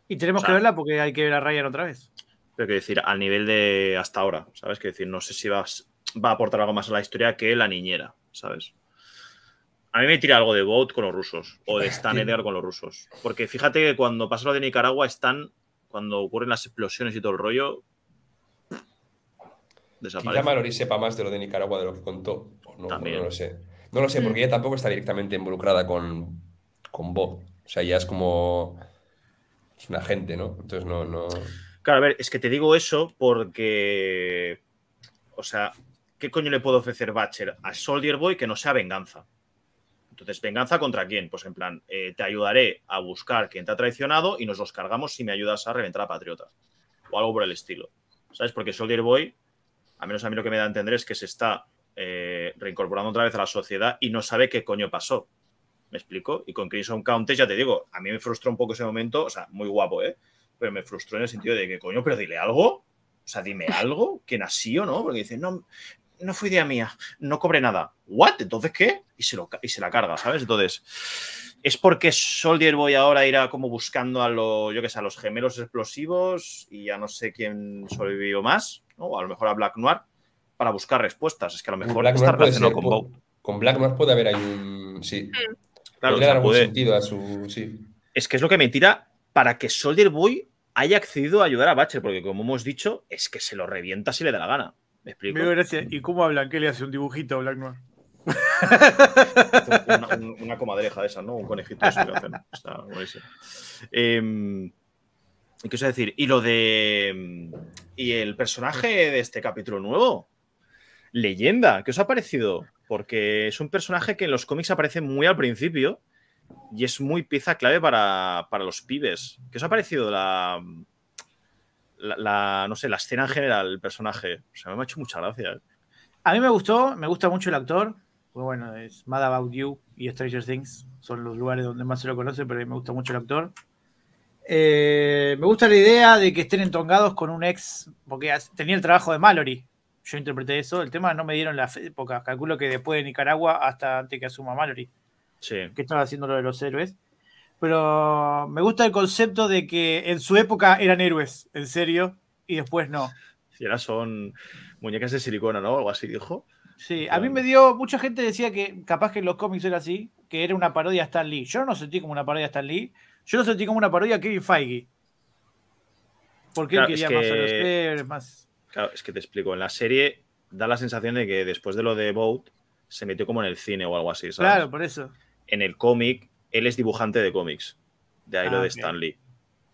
Y tenemos que verla porque hay que ver a Ryan otra vez. Pero que decir, al nivel de hasta ahora, ¿sabes? Que decir, no sé si vas, va a aportar algo más a la historia que la niñera, ¿sabes? A mí me tira algo de Boat con los rusos o de Stan Edgar con los rusos. Porque fíjate que cuando pasa lo de Nicaragua, están, cuando ocurren las explosiones y todo el rollo, Desaparece. Quizá sepa más de lo de Nicaragua de lo que contó. no, lo sé. No lo sé, porque mm. ella tampoco está directamente involucrada con, con Bo. O sea, ella es como. Es un agente, ¿no? Entonces no, Claro, a ver, es que te digo eso porque. O sea, ¿qué coño le puedo ofrecer Batcher a Soldier Boy que no sea venganza? Entonces, ¿venganza contra quién? Pues en plan, eh, te ayudaré a buscar quien te ha traicionado y nos los cargamos si me ayudas a reventar a Patriota. O algo por el estilo. ¿Sabes? Porque Soldier Boy a menos a mí lo que me da a entender es que se está eh, reincorporando otra vez a la sociedad y no sabe qué coño pasó. ¿Me explico? Y con Crimson Countess, ya te digo, a mí me frustró un poco ese momento, o sea, muy guapo, ¿eh? Pero me frustró en el sentido de que, coño, pero dile algo. O sea, dime algo, que nací o no, porque dice, no, no fue idea mía, no cobre nada. ¿What? ¿Entonces qué? Y se, lo, y se la carga, ¿sabes? Entonces, es porque Soldier Boy ahora irá como buscando a los, yo qué sé, a los gemelos explosivos y ya no sé quién sobrevivió más o a lo mejor a Black Noir, para buscar respuestas. Es que a lo mejor con Con Black Noir puede haber ahí un. Sí. Mm. Claro, puede sentido a su. Sí. Es que es lo que me tira para que Soldier Boy haya accedido a ayudar a Batcher, porque como hemos dicho, es que se lo revienta si le da la gana. gracias. ¿Y cómo hablan Blanque le hace un dibujito a Black Noir? una, comadreja de esa ¿no? Un conejito. Eso Está Quiero decir, y lo de. Mm, y el personaje de este capítulo nuevo. Leyenda, ¿qué os ha parecido? Porque es un personaje que en los cómics aparece muy al principio y es muy pieza clave para, los pibes. ¿Qué os ha parecido mm, la, la, no sé, la escena en general, el personaje? O sea, me ha hecho mucha gracia. ¿eh? A mí me gustó, me gusta mucho el actor. Pues bueno, es Mad About You y Stranger Things. Son los lugares donde más se lo conoce, pero a mí me gusta mucho el actor. Eh, me gusta la idea de que estén entongados con un ex, porque tenía el trabajo de Mallory. Yo interpreté eso. El tema no me dieron la época. Calculo que después de Nicaragua hasta antes que asuma Mallory. Que estaba haciendo lo de los héroes. Pero me gusta el concepto de que en su época eran héroes, en serio, y después no. Si ahora son muñecas de silicona, ¿no? Algo así dijo. Sí, a mí me dio. Mucha gente decía que capaz que en los cómics era así, que era una parodia a Stan Lee. Yo no sentí como una parodia a Stan Lee yo lo sentí como una parodia a Kevin Feige. Porque él quería que... más a Claro, es que te explico. En la serie da la sensación de que después de lo de Boat se metió como en el cine o algo así, ¿sabes? Claro, por eso. En el cómic, él es dibujante de cómics. De ahí lo ah, de Stanley. Lee.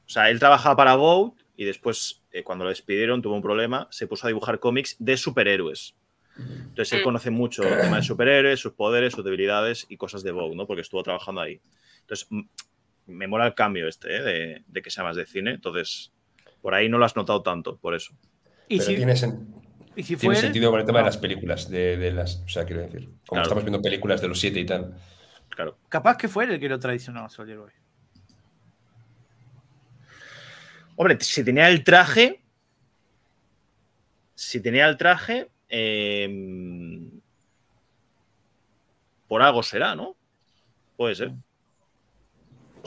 O sea, él trabajaba para Boat y después, eh, cuando lo despidieron, tuvo un problema, se puso a dibujar cómics de superhéroes. Entonces él mm. conoce mucho el tema de superhéroes, sus poderes, sus debilidades y cosas de Vogue, ¿no? Porque estuvo trabajando ahí. Entonces, me mola el cambio este, eh, de, que sea más de cine. Entonces, por ahí no lo has notado tanto, por eso. ¿Y si, tiene, tiene sentido con el tema de ah. las películas, de, las. O sea, quiero decir, como estamos viendo películas de los siete y tal. Claro. Capaz que fue el que lo traicionó a Hombre, si tenía el traje. Si tenía el traje. Em, por algo será, ¿no? Puede ser.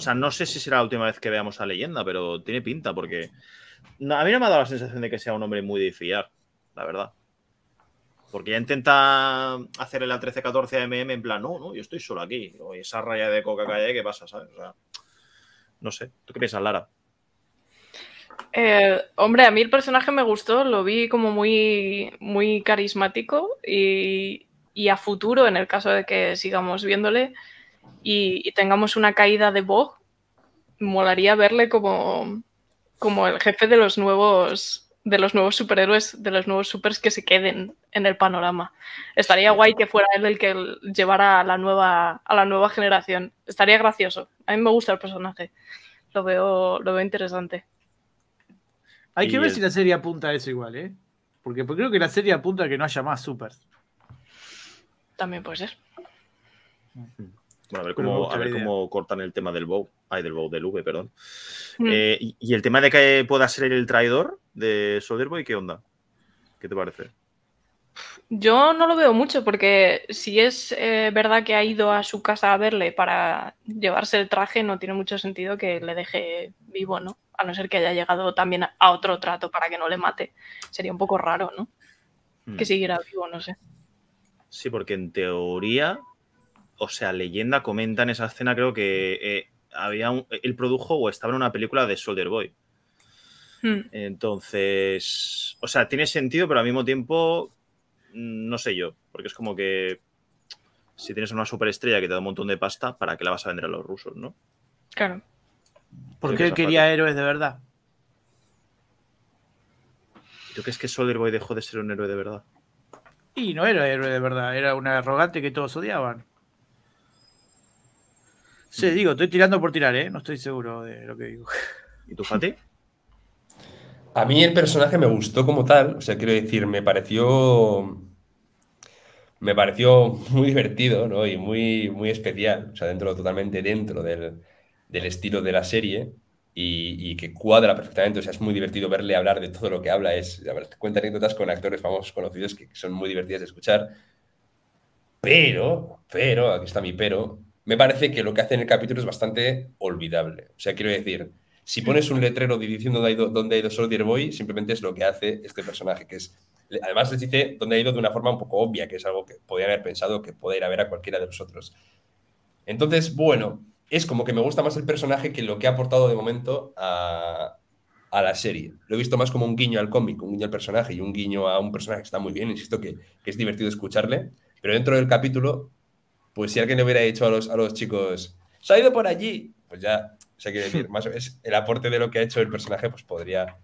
O sea, no sé si será la última vez que veamos a Leyenda, pero tiene pinta porque a mí no me ha dado la sensación de que sea un hombre muy de fiar, la verdad. Porque ya intenta hacer el A13-14 MM en plan, no, no, yo estoy solo aquí. O esa raya de coca que ¿qué pasa? ¿Sabes? no sé. ¿Tú qué piensas, Lara? Eh, hombre, a mí el personaje me gustó, lo vi como muy, muy carismático y, y a futuro, en el caso de que sigamos viéndole, y, tengamos una caída de Bog, molaría verle como, como el jefe de los nuevos de los nuevos superhéroes, de los nuevos supers que se queden en el panorama. Estaría guay que fuera él el que llevara a la nueva, a la nueva generación. Estaría gracioso. A mí me gusta el personaje. Lo veo, lo veo interesante. Hay que ver si la serie apunta a eso igual, ¿eh? Porque pues, creo que la serie apunta a que no haya más supers. También puede ser a ver cómo, a ver cómo cortan el tema del Bow. Ay, del Bow, del V, perdón. Mm. Eh, y, el tema de que pueda ser el traidor de Solderboy ¿qué onda? ¿Qué te parece? Yo no lo veo mucho porque si es eh, verdad que ha ido a su casa a verle para llevarse el traje, no tiene mucho sentido que le deje vivo, ¿no? A no ser que haya llegado también a otro trato para que no le mate. Sería un poco raro, ¿no? Hmm. Que siguiera vivo, no sé. Sí, porque en teoría o sea, leyenda comenta en esa escena, creo que eh, había él produjo o estaba en una película de Soldier Boy. Hmm. Entonces, o sea, tiene sentido, pero al mismo tiempo, mm, no sé yo, porque es como que si tienes una superestrella que te da un montón de pasta, ¿para qué la vas a vender a los rusos, no? Claro. Porque él quería héroes de verdad. Yo que es que Soldier Boy dejó de ser un héroe de verdad. Y no era héroe de verdad, era una arrogante que todos odiaban. Sí, digo, estoy tirando por tirar, ¿eh? No estoy seguro de lo que digo. ¿Y tú, Fati? A mí el personaje me gustó como tal, o sea, quiero decir, me pareció me pareció muy divertido ¿no? y muy, muy especial, o sea, dentro, totalmente dentro del, estilo de la serie y, que cuadra perfectamente, o sea, es muy divertido verle hablar de todo lo que habla, es, cuenta anécdotas con actores famosos conocidos que son muy divertidas de escuchar, pero, pero, aquí está mi pero, me parece que lo que hace en el capítulo es bastante olvidable. O sea, quiero decir, si pones un letrero diciendo dónde ha ido, Sordier Soldier Boy, simplemente es lo que hace este personaje, que es. Además, les dice dónde ha ido de una forma un poco obvia, que es algo que podría haber pensado que podía ir a ver a cualquiera de nosotros. Entonces, bueno, es como que me gusta más el personaje que lo que ha aportado de momento a, a la serie. Lo he visto más como un guiño al cómic, un guiño al personaje y un guiño a un personaje que está muy bien, insisto que es divertido escucharle, pero dentro del capítulo pues si alguien le hubiera dicho a los, chicos, se ha ido por allí, pues ya, o sea, quiere decir, es el aporte de lo que ha hecho el personaje, pues podría,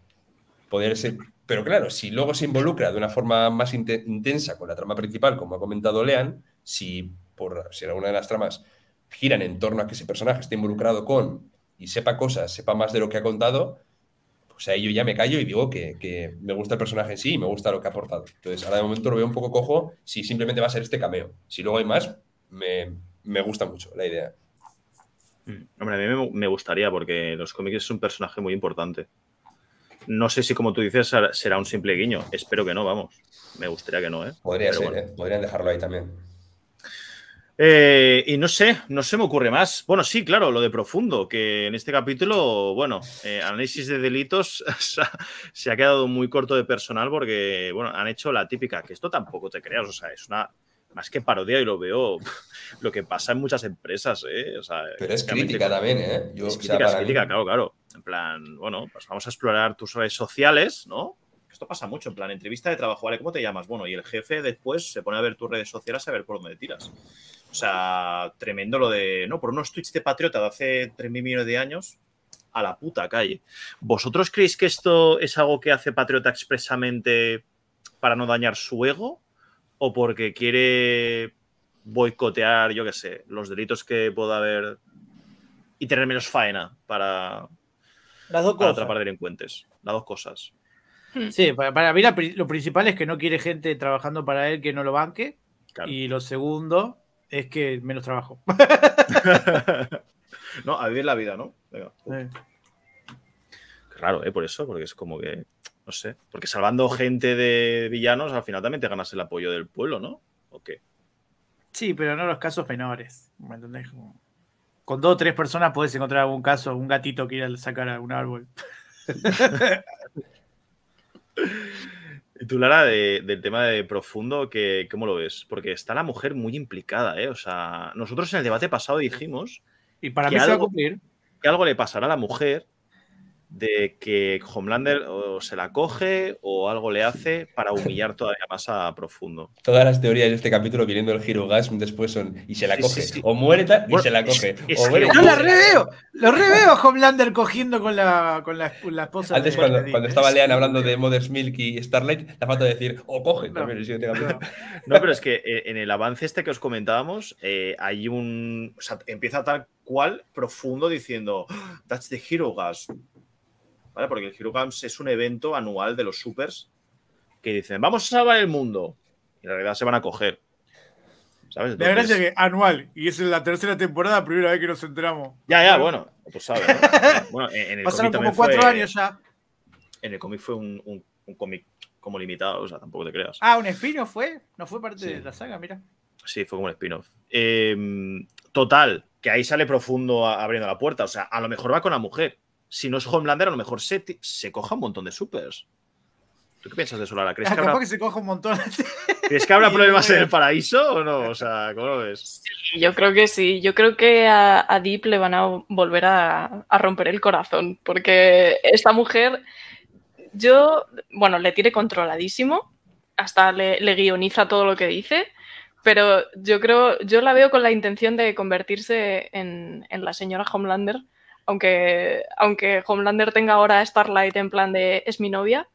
poder ser. Pero claro, si luego se involucra de una forma más intensa con la trama principal, como ha comentado Lean, si, por, si alguna de las tramas giran en torno a que ese personaje esté involucrado con y sepa cosas, sepa más de lo que ha contado, pues ahí yo ya me callo y digo que, que, me gusta el personaje en sí y me gusta lo que ha aportado. Entonces, ahora de momento lo veo un poco cojo si simplemente va a ser este cameo. Si luego hay más, me, gusta mucho la idea. Mm, hombre, a mí me gustaría porque los cómics es un personaje muy importante. No sé si, como tú dices, será un simple guiño. Espero que no, vamos. Me gustaría que no, ¿eh? Podría ser, ¿eh? Podrían dejarlo ahí también. Eh, y no sé, no se me ocurre más. Bueno, sí, claro, lo de profundo, que en este capítulo, bueno, eh, análisis de delitos se ha quedado muy corto de personal porque, bueno, han hecho la típica, que esto tampoco te creas, o sea, es una más que parodia y lo veo lo que pasa en muchas empresas, ¿eh? Pero es crítica también, ¿eh? es crítica, claro, claro. En plan, bueno, pues vamos a explorar tus redes sociales, ¿no? Esto pasa mucho, en plan, entrevista de trabajo, ¿vale? ¿Cómo te llamas? Bueno, y el jefe después se pone a ver tus redes sociales a ver por dónde tiras. O sea, tremendo lo de, no, por unos tweets de patriota de hace 3.000 millones de años, a la puta calle. ¿Vosotros creéis que esto es algo que hace Patriota expresamente para no dañar su ego? o porque quiere boicotear, yo qué sé, los delitos que pueda haber y tener menos faena para, Las dos para atrapar delincuentes. Las dos cosas. Hmm. Sí, para, mí lo principal es que no quiere gente trabajando para él que no lo banque. Y lo segundo es que menos trabajo. no, a vivir la vida, ¿no? Claro, ¿eh? Por eso, porque es como que no sé, porque salvando gente de villanos, al final también te ganas el apoyo del pueblo, ¿no? ¿O qué? Sí, pero no los casos menores. ¿Me entendés? Con dos o tres personas puedes encontrar algún caso, un gatito que ir a sacar a un árbol. tú, Lara, del tema de profundo, que, ¿cómo lo ves? Porque está la mujer muy implicada, ¿eh? O sea, nosotros en el debate pasado dijimos. Y para mí se va a cumplir. Que algo le pasará a la mujer de que Homelander o se la coge o algo le hace para humillar todavía más a Profundo. Todas las teorías de este capítulo viniendo el Hero Gas después son y se la coge, o muere y se la coge. la reveo, lo reveo a Homelander cogiendo con la, con esposa. Antes cuando, estaba Lean hablando de Mother's Milk y Starlight, la falta de decir o coge. No. pero es que eh, en el avance este que os comentábamos eh, hay un... O sea, empieza tal cual profundo diciendo, ¡Ah! that's the Hero Gas. Porque el Hero es un evento anual de los supers que dicen, vamos a salvar el mundo. Y en realidad se van a coger. ¿Sabes? la que anual, y es la tercera temporada, primera vez que nos enteramos. Ya, ya, bueno, pues en el Pasaron como cuatro años ya. En el cómic fue un, cómic como limitado, o sea, tampoco te creas. Ah, un spin-off fue, no fue parte de la saga, mira. Sí, fue como un spin-off. Em, total, que ahí sale profundo abriendo la puerta, o sea, a lo mejor va con la mujer si no es Homelander, a lo mejor se, se coja un montón de supers. ¿Tú qué piensas de eso, Lara? ¿Crees ah, que, habrá... se coja un montón? ¿Crees que habrá problemas en el paraíso o no? O sea, ¿cómo lo ves? Sí, yo creo que sí. Yo creo que a, Deep le van a volver a, romper el corazón, porque esta mujer, yo, bueno, le tiene controladísimo, hasta le, guioniza todo lo que dice, pero yo creo, yo la veo con la intención de convertirse en la señora Homelander aunque, aunque Homelander tenga ahora Starlight en plan de es mi novia,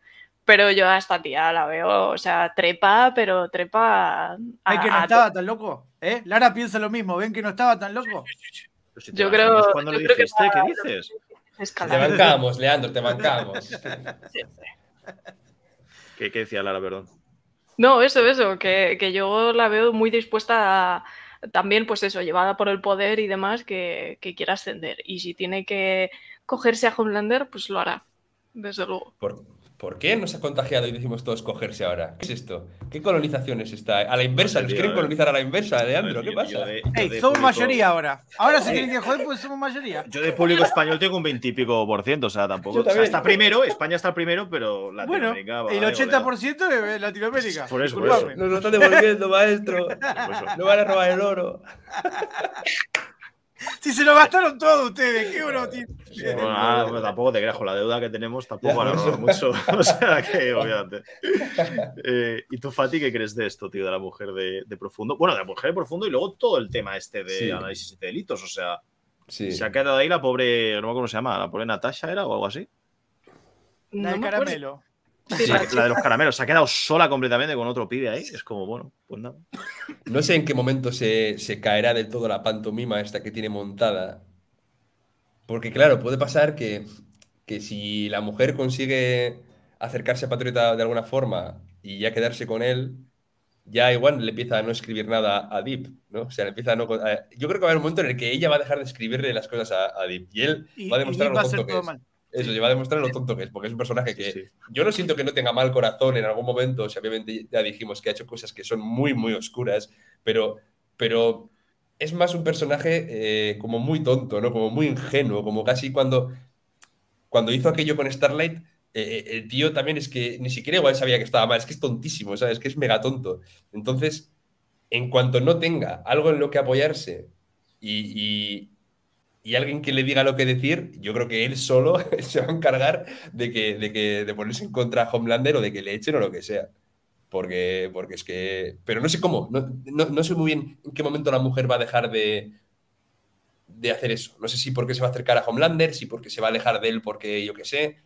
pero yo a esta tía la veo, o sea, trepa, pero trepa. Ay, que no estaba tan loco, ¿eh? Lara piensa lo mismo, ven que no estaba tan loco. yo creo. ¿Qué dices? Te bancamos, Leandro, te bancamos. ¿Qué, decía Lara, perdón? No, eso, eso, que yo la veo muy dispuesta a también pues eso, llevada por el poder y demás que, que quiera ascender. Y si tiene que cogerse a Homelander, pues lo hará, desde luego. Por, ¿Por qué nos ha contagiado y decimos todos cogerse ahora? ¿Qué es esto? ¿Qué colonización es esta? A la inversa, nos quieren colonizar a la inversa, Leandro, ¿qué pasa? Ey, somos mayoría ahora. Ahora se tienen que joder pues somos mayoría. Yo de público español tengo un veintipico por ciento, o sea, tampoco. O sea, está primero, España está primero, pero Latinoamérica. Bueno, el 80% de Latinoamérica. Por eso, por eso. Nos lo están devolviendo, maestro. No van a robar el oro. Si se lo gastaron todo ustedes, qué bueno tiene. Ah, bueno, pues tampoco te creas, con la deuda que tenemos tampoco mejor mucho. o sea que, obviamente. Eh, ¿Y tú, Fati, qué crees de esto, tío, de la mujer de, profundo? Bueno, de la mujer de profundo y luego todo el tema este de análisis de delitos, o sea. Se ha quedado ahí la pobre, no me acuerdo cómo se llama, la pobre Natasha era o algo así. caramelo la de los caramelos. Se ha quedado sola completamente con otro pibe ahí. Es como, bueno, pues nada. No sé en qué momento se, caerá del todo la pantomima esta que tiene montada. Porque, claro, puede pasar que, si la mujer consigue acercarse a Patriota de alguna forma y ya quedarse con él, ya igual le empieza a no escribir nada a Deep, ¿no? O le empieza a no... yo creo que va a haber un momento en el que ella va a dejar de escribirle las cosas a, Deep y él va a demostrar lo que es. Eso, lleva a demostrar lo tonto que es, porque es un personaje que yo no siento que no tenga mal corazón en algún momento. obviamente ya dijimos que ha hecho cosas que son muy, muy oscuras, pero, pero es más un personaje eh, como muy tonto, ¿no? Como muy ingenuo, como casi cuando, cuando hizo aquello con Starlight, eh, eh, el tío también es que ni siquiera igual sabía que estaba mal, es que es tontísimo, ¿sabes? Es que es mega tonto. Entonces, en cuanto no tenga algo en lo que apoyarse y y alguien que le diga lo que decir, yo creo que él solo se va a encargar de, que, de, que, de ponerse en contra a Homelander o de que le echen o lo que sea. Porque, porque es que... Pero no sé cómo, no, sé muy bien en qué momento la mujer va a dejar de, de hacer eso. No sé si porque se va a acercar a Homelander, si porque se va a alejar de él porque yo qué sé,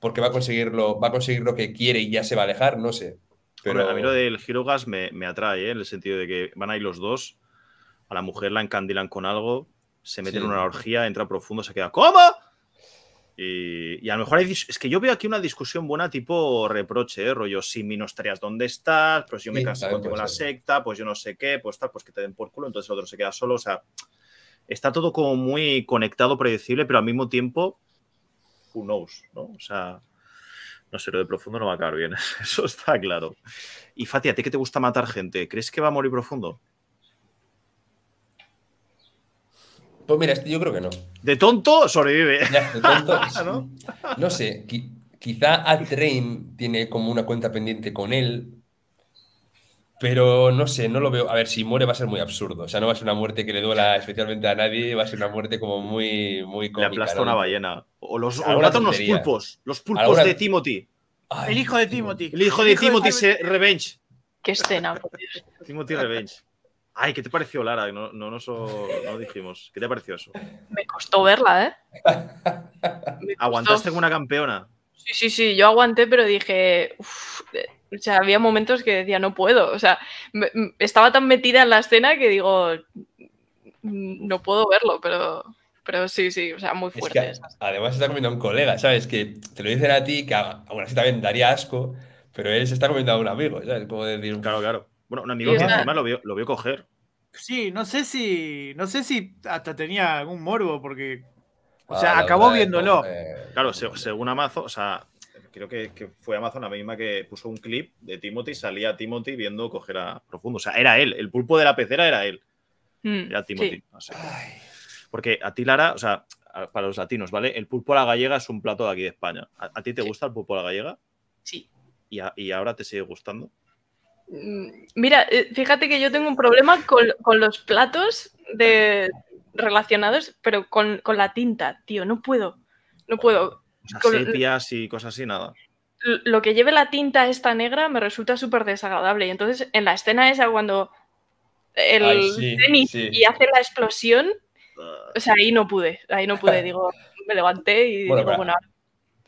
porque va a conseguir lo, va a conseguir lo que quiere y ya se va a alejar, no sé. Pero a mí lo del girogas me, me atrae, ¿eh? en el sentido de que van a ir los dos, a la mujer la encandilan con algo se mete en una orgía, entra profundo, se queda, ¿cómo? Y, a lo mejor es que yo veo aquí una discusión buena tipo reproche, ¿eh? rollo, si mi dónde estás, pues yo me sí, contigo en la secta, pues yo no sé qué, pues tal, pues que te den por culo, entonces el otro se queda solo, o sea, está todo como muy conectado, predecible, pero al mismo tiempo, who knows, ¿no? O sea, no sé, lo de profundo no va a acabar bien, eso está claro. Y Fati, ¿a ti que te gusta matar gente? ¿Crees que va a morir profundo? Pues mira, este yo creo que no. De tonto sobrevive. de tonto, pues, ¿No? sé, Quizá quizá train tiene como una cuenta pendiente con él. Pero no sé, no lo veo. A ver, si muere va a ser muy absurdo. O sea, no va a ser una muerte que le duela especialmente a nadie, va a ser una muerte como muy, muy cómica. Le aplastó una ballena. O los pulpos. Los pulpos de Timothy. el hijo de Timothy. El hijo de, Timothy, se Revenge. Qué escena. Timothy Revenge. Ay, ¿qué te pareció, Lara? No, nos dijimos. ¿Qué te pareció eso? Me costó verla, ¿eh? ¿Aguantaste como una campeona? Sí, sí, sí. Yo aguanté, pero dije. Eh", o sea, había momentos que decía, no puedo. O sea, estaba tan metida en la escena que digo, mm, no puedo verlo, pero. Pero sí, sí, o sea, muy fuerte. además está comiendo a un colega, ¿sabes? Que te lo dicen a ti, que aún así también daría asco, pero él se está comiendo a un amigo, ¿sabes? Puedo decir, claro, claro. Bueno, un amigo mío que lo vio, coger. Sí, no sé si. No sé si hasta tenía algún morbo, porque. O sea, ah, acabó viéndolo. Eh, claro, eh, según Amazon, o sea, creo que, fue Amazon la misma que puso un clip de Timothy, salía Timothy viendo coger a profundo. O sea, era él, el pulpo de la pecera era él. Mm, Timothy. porque a ti, Lara, o sea, para los latinos, ¿vale? El pulpo a la gallega es un plato de aquí de España. ¿A, ti te gusta el pulpo a la gallega? Sí. ¿Y ahora te sigue gustando? Mm, mira, eh, fíjate que yo tengo un problema con, los platos de, relacionados, pero con, la tinta, tío, no puedo. No puedo. y cosas así, nada. Lo que lleve la tinta esta negra me resulta súper desagradable. Y entonces, en la escena esa, cuando el y hace la explosión, o sea, ahí no pude, ahí no pude, ah. digo, me levanté y digo, bueno,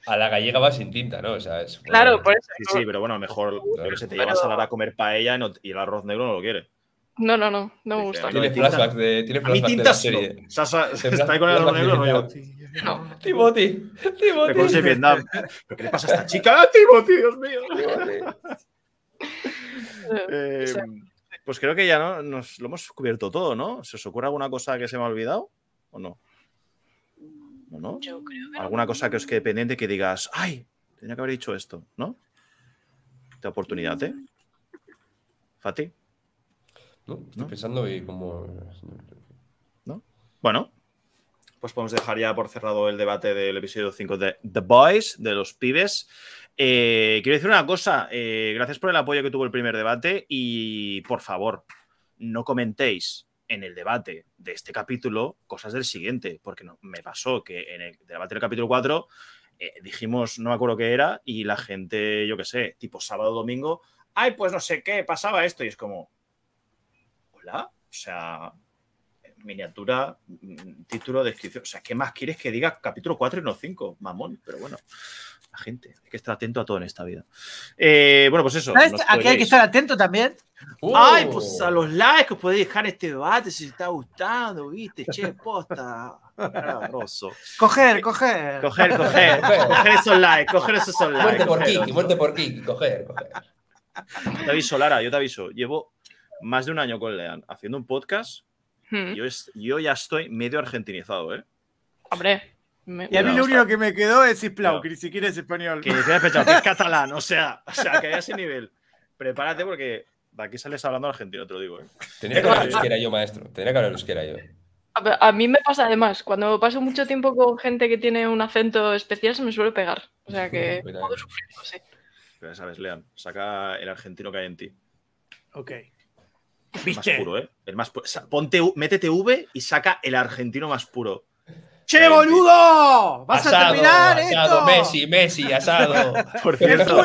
a la gallega va sin tinta, ¿no? O sea, es, claro, por eso. Sí, sí, pero bueno, mejor se te lleva a salar a comer paella y el arroz negro no lo quiere. No, no, no, no me gusta. Tiene flashbacks de, tiene flashbacks de la serie. está ahí con el arroz negro, no yo. No, Timothy, Timothy. qué le pasa a esta chica? ¡Ah, Timothy, Dios mío! Eh, pues creo que ya no, nos lo hemos cubierto todo, ¿no? ¿Se os ocurre alguna cosa que se me ha olvidado o no? creo Alguna cosa que os quede pendiente que digas, ay, tenía que haber dicho esto, ¿no? Esta oportunidad, ¿eh? Mm. Fati. No, estoy pensando y como... ¿No? Bueno, pues podemos dejar ya por cerrado el debate del episodio 5 de The Boys, de los pibes. Eh, quiero decir una cosa, eh, gracias por el apoyo que tuvo el primer debate y por favor, no comentéis en el debate de este capítulo cosas del siguiente, porque no, me pasó que en el debate del capítulo 4 eh, dijimos, no me acuerdo qué era, y la gente, yo qué sé, tipo sábado, domingo, ay, pues no sé qué, pasaba esto, y es como, hola, o sea, miniatura, mm, título, descripción. O sea, ¿qué más quieres que diga capítulo 4 y no 5? Mamón, pero bueno, la gente, hay que estar atento a todo en esta vida. Eh, bueno, pues eso. aquí hay que estar atento también? Ay, pues a oh. los likes que os podéis dejar este debate si os está gustando, viste, che, posta. Coger, coger. Coger, coger. coger esos likes, coger esos likes. Muerte por Kiki, muerte por Kiki, coger, coger. Te aviso, Lara, yo te aviso. Llevo más de un año con Lean haciendo un podcast yo, yo, ya estoy medio argentinizado, ¿eh? Hombre. Y a mí lo único que me quedó es Isplau, no. que ni siquiera es español. Que ni siquiera es que es catalán, o sea, o sea, que hay ese nivel. Prepárate porque de aquí sales hablando argentino, te lo digo. ¿eh? Tendría que hablar euskera yo, maestro. tenía que hablar euskera yo. A, mí me pasa además, cuando paso mucho tiempo con gente que tiene un acento especial se me suele pegar. O sea que puedo sufrir, no Pero ya sabes, Lean, saca el argentino que hay en ti. Ok. El más puro, ¿eh? El más Ponte, métete V y saca el argentino más puro. ¡Che, boludo! ¡Vas a terminar asado, esto! Messi, Messi, asado. Por cierto.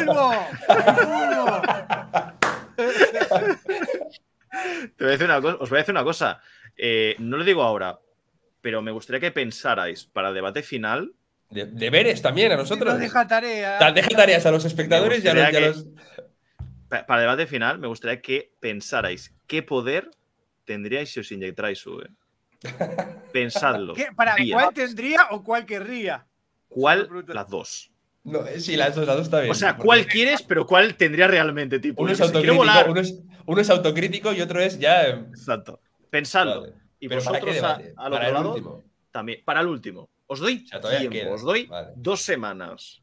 Te voy a decir una cosa, os voy a decir una cosa. Eh, no lo digo ahora, pero me gustaría que pensarais para el debate final. deberes también a nosotros. Nos deja tareas. deja tareas a los espectadores y los, que, a los... Para el debate final, me gustaría que pensarais ¿Qué poder tendríais si os inyectáis V? Pensadlo. ¿Para cuál tendría o cuál querría? ¿Cuál? Las dos. No, eh, sí, las dos, las dos está O sea, ¿cuál quieres, pero cuál tendría realmente? Tipo, uno, es autocrítico, uno, es, autocrítico y otro es ya. Eh, Exacto. Pensadlo. Y vosotros para a, lo el lado, último. también. Para el último. Os doy tiempo, os doy dos semanas.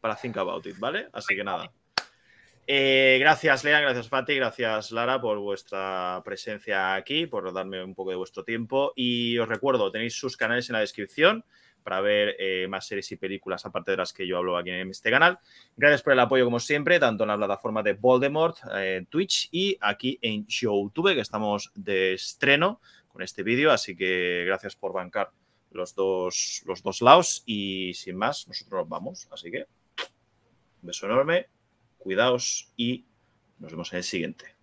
Para Think About It, ¿vale? Así que nada. Eh, gracias, Lea, gracias, Fati, gracias, Lara, por vuestra presencia aquí, por darme un poco de vuestro tiempo. Y os recuerdo, tenéis sus canales en la descripción para ver eh, más series y películas, aparte de las que yo hablo aquí en este canal. Gracias por el apoyo, como siempre, tanto en la plataforma de Voldemort, eh, Twitch y aquí en ShowTube que estamos de estreno con este vídeo. Así que gracias por bancar los dos, los dos lados. Y sin más, nosotros vamos. Así que, un beso enorme cuidaos y nos vemos en el siguiente.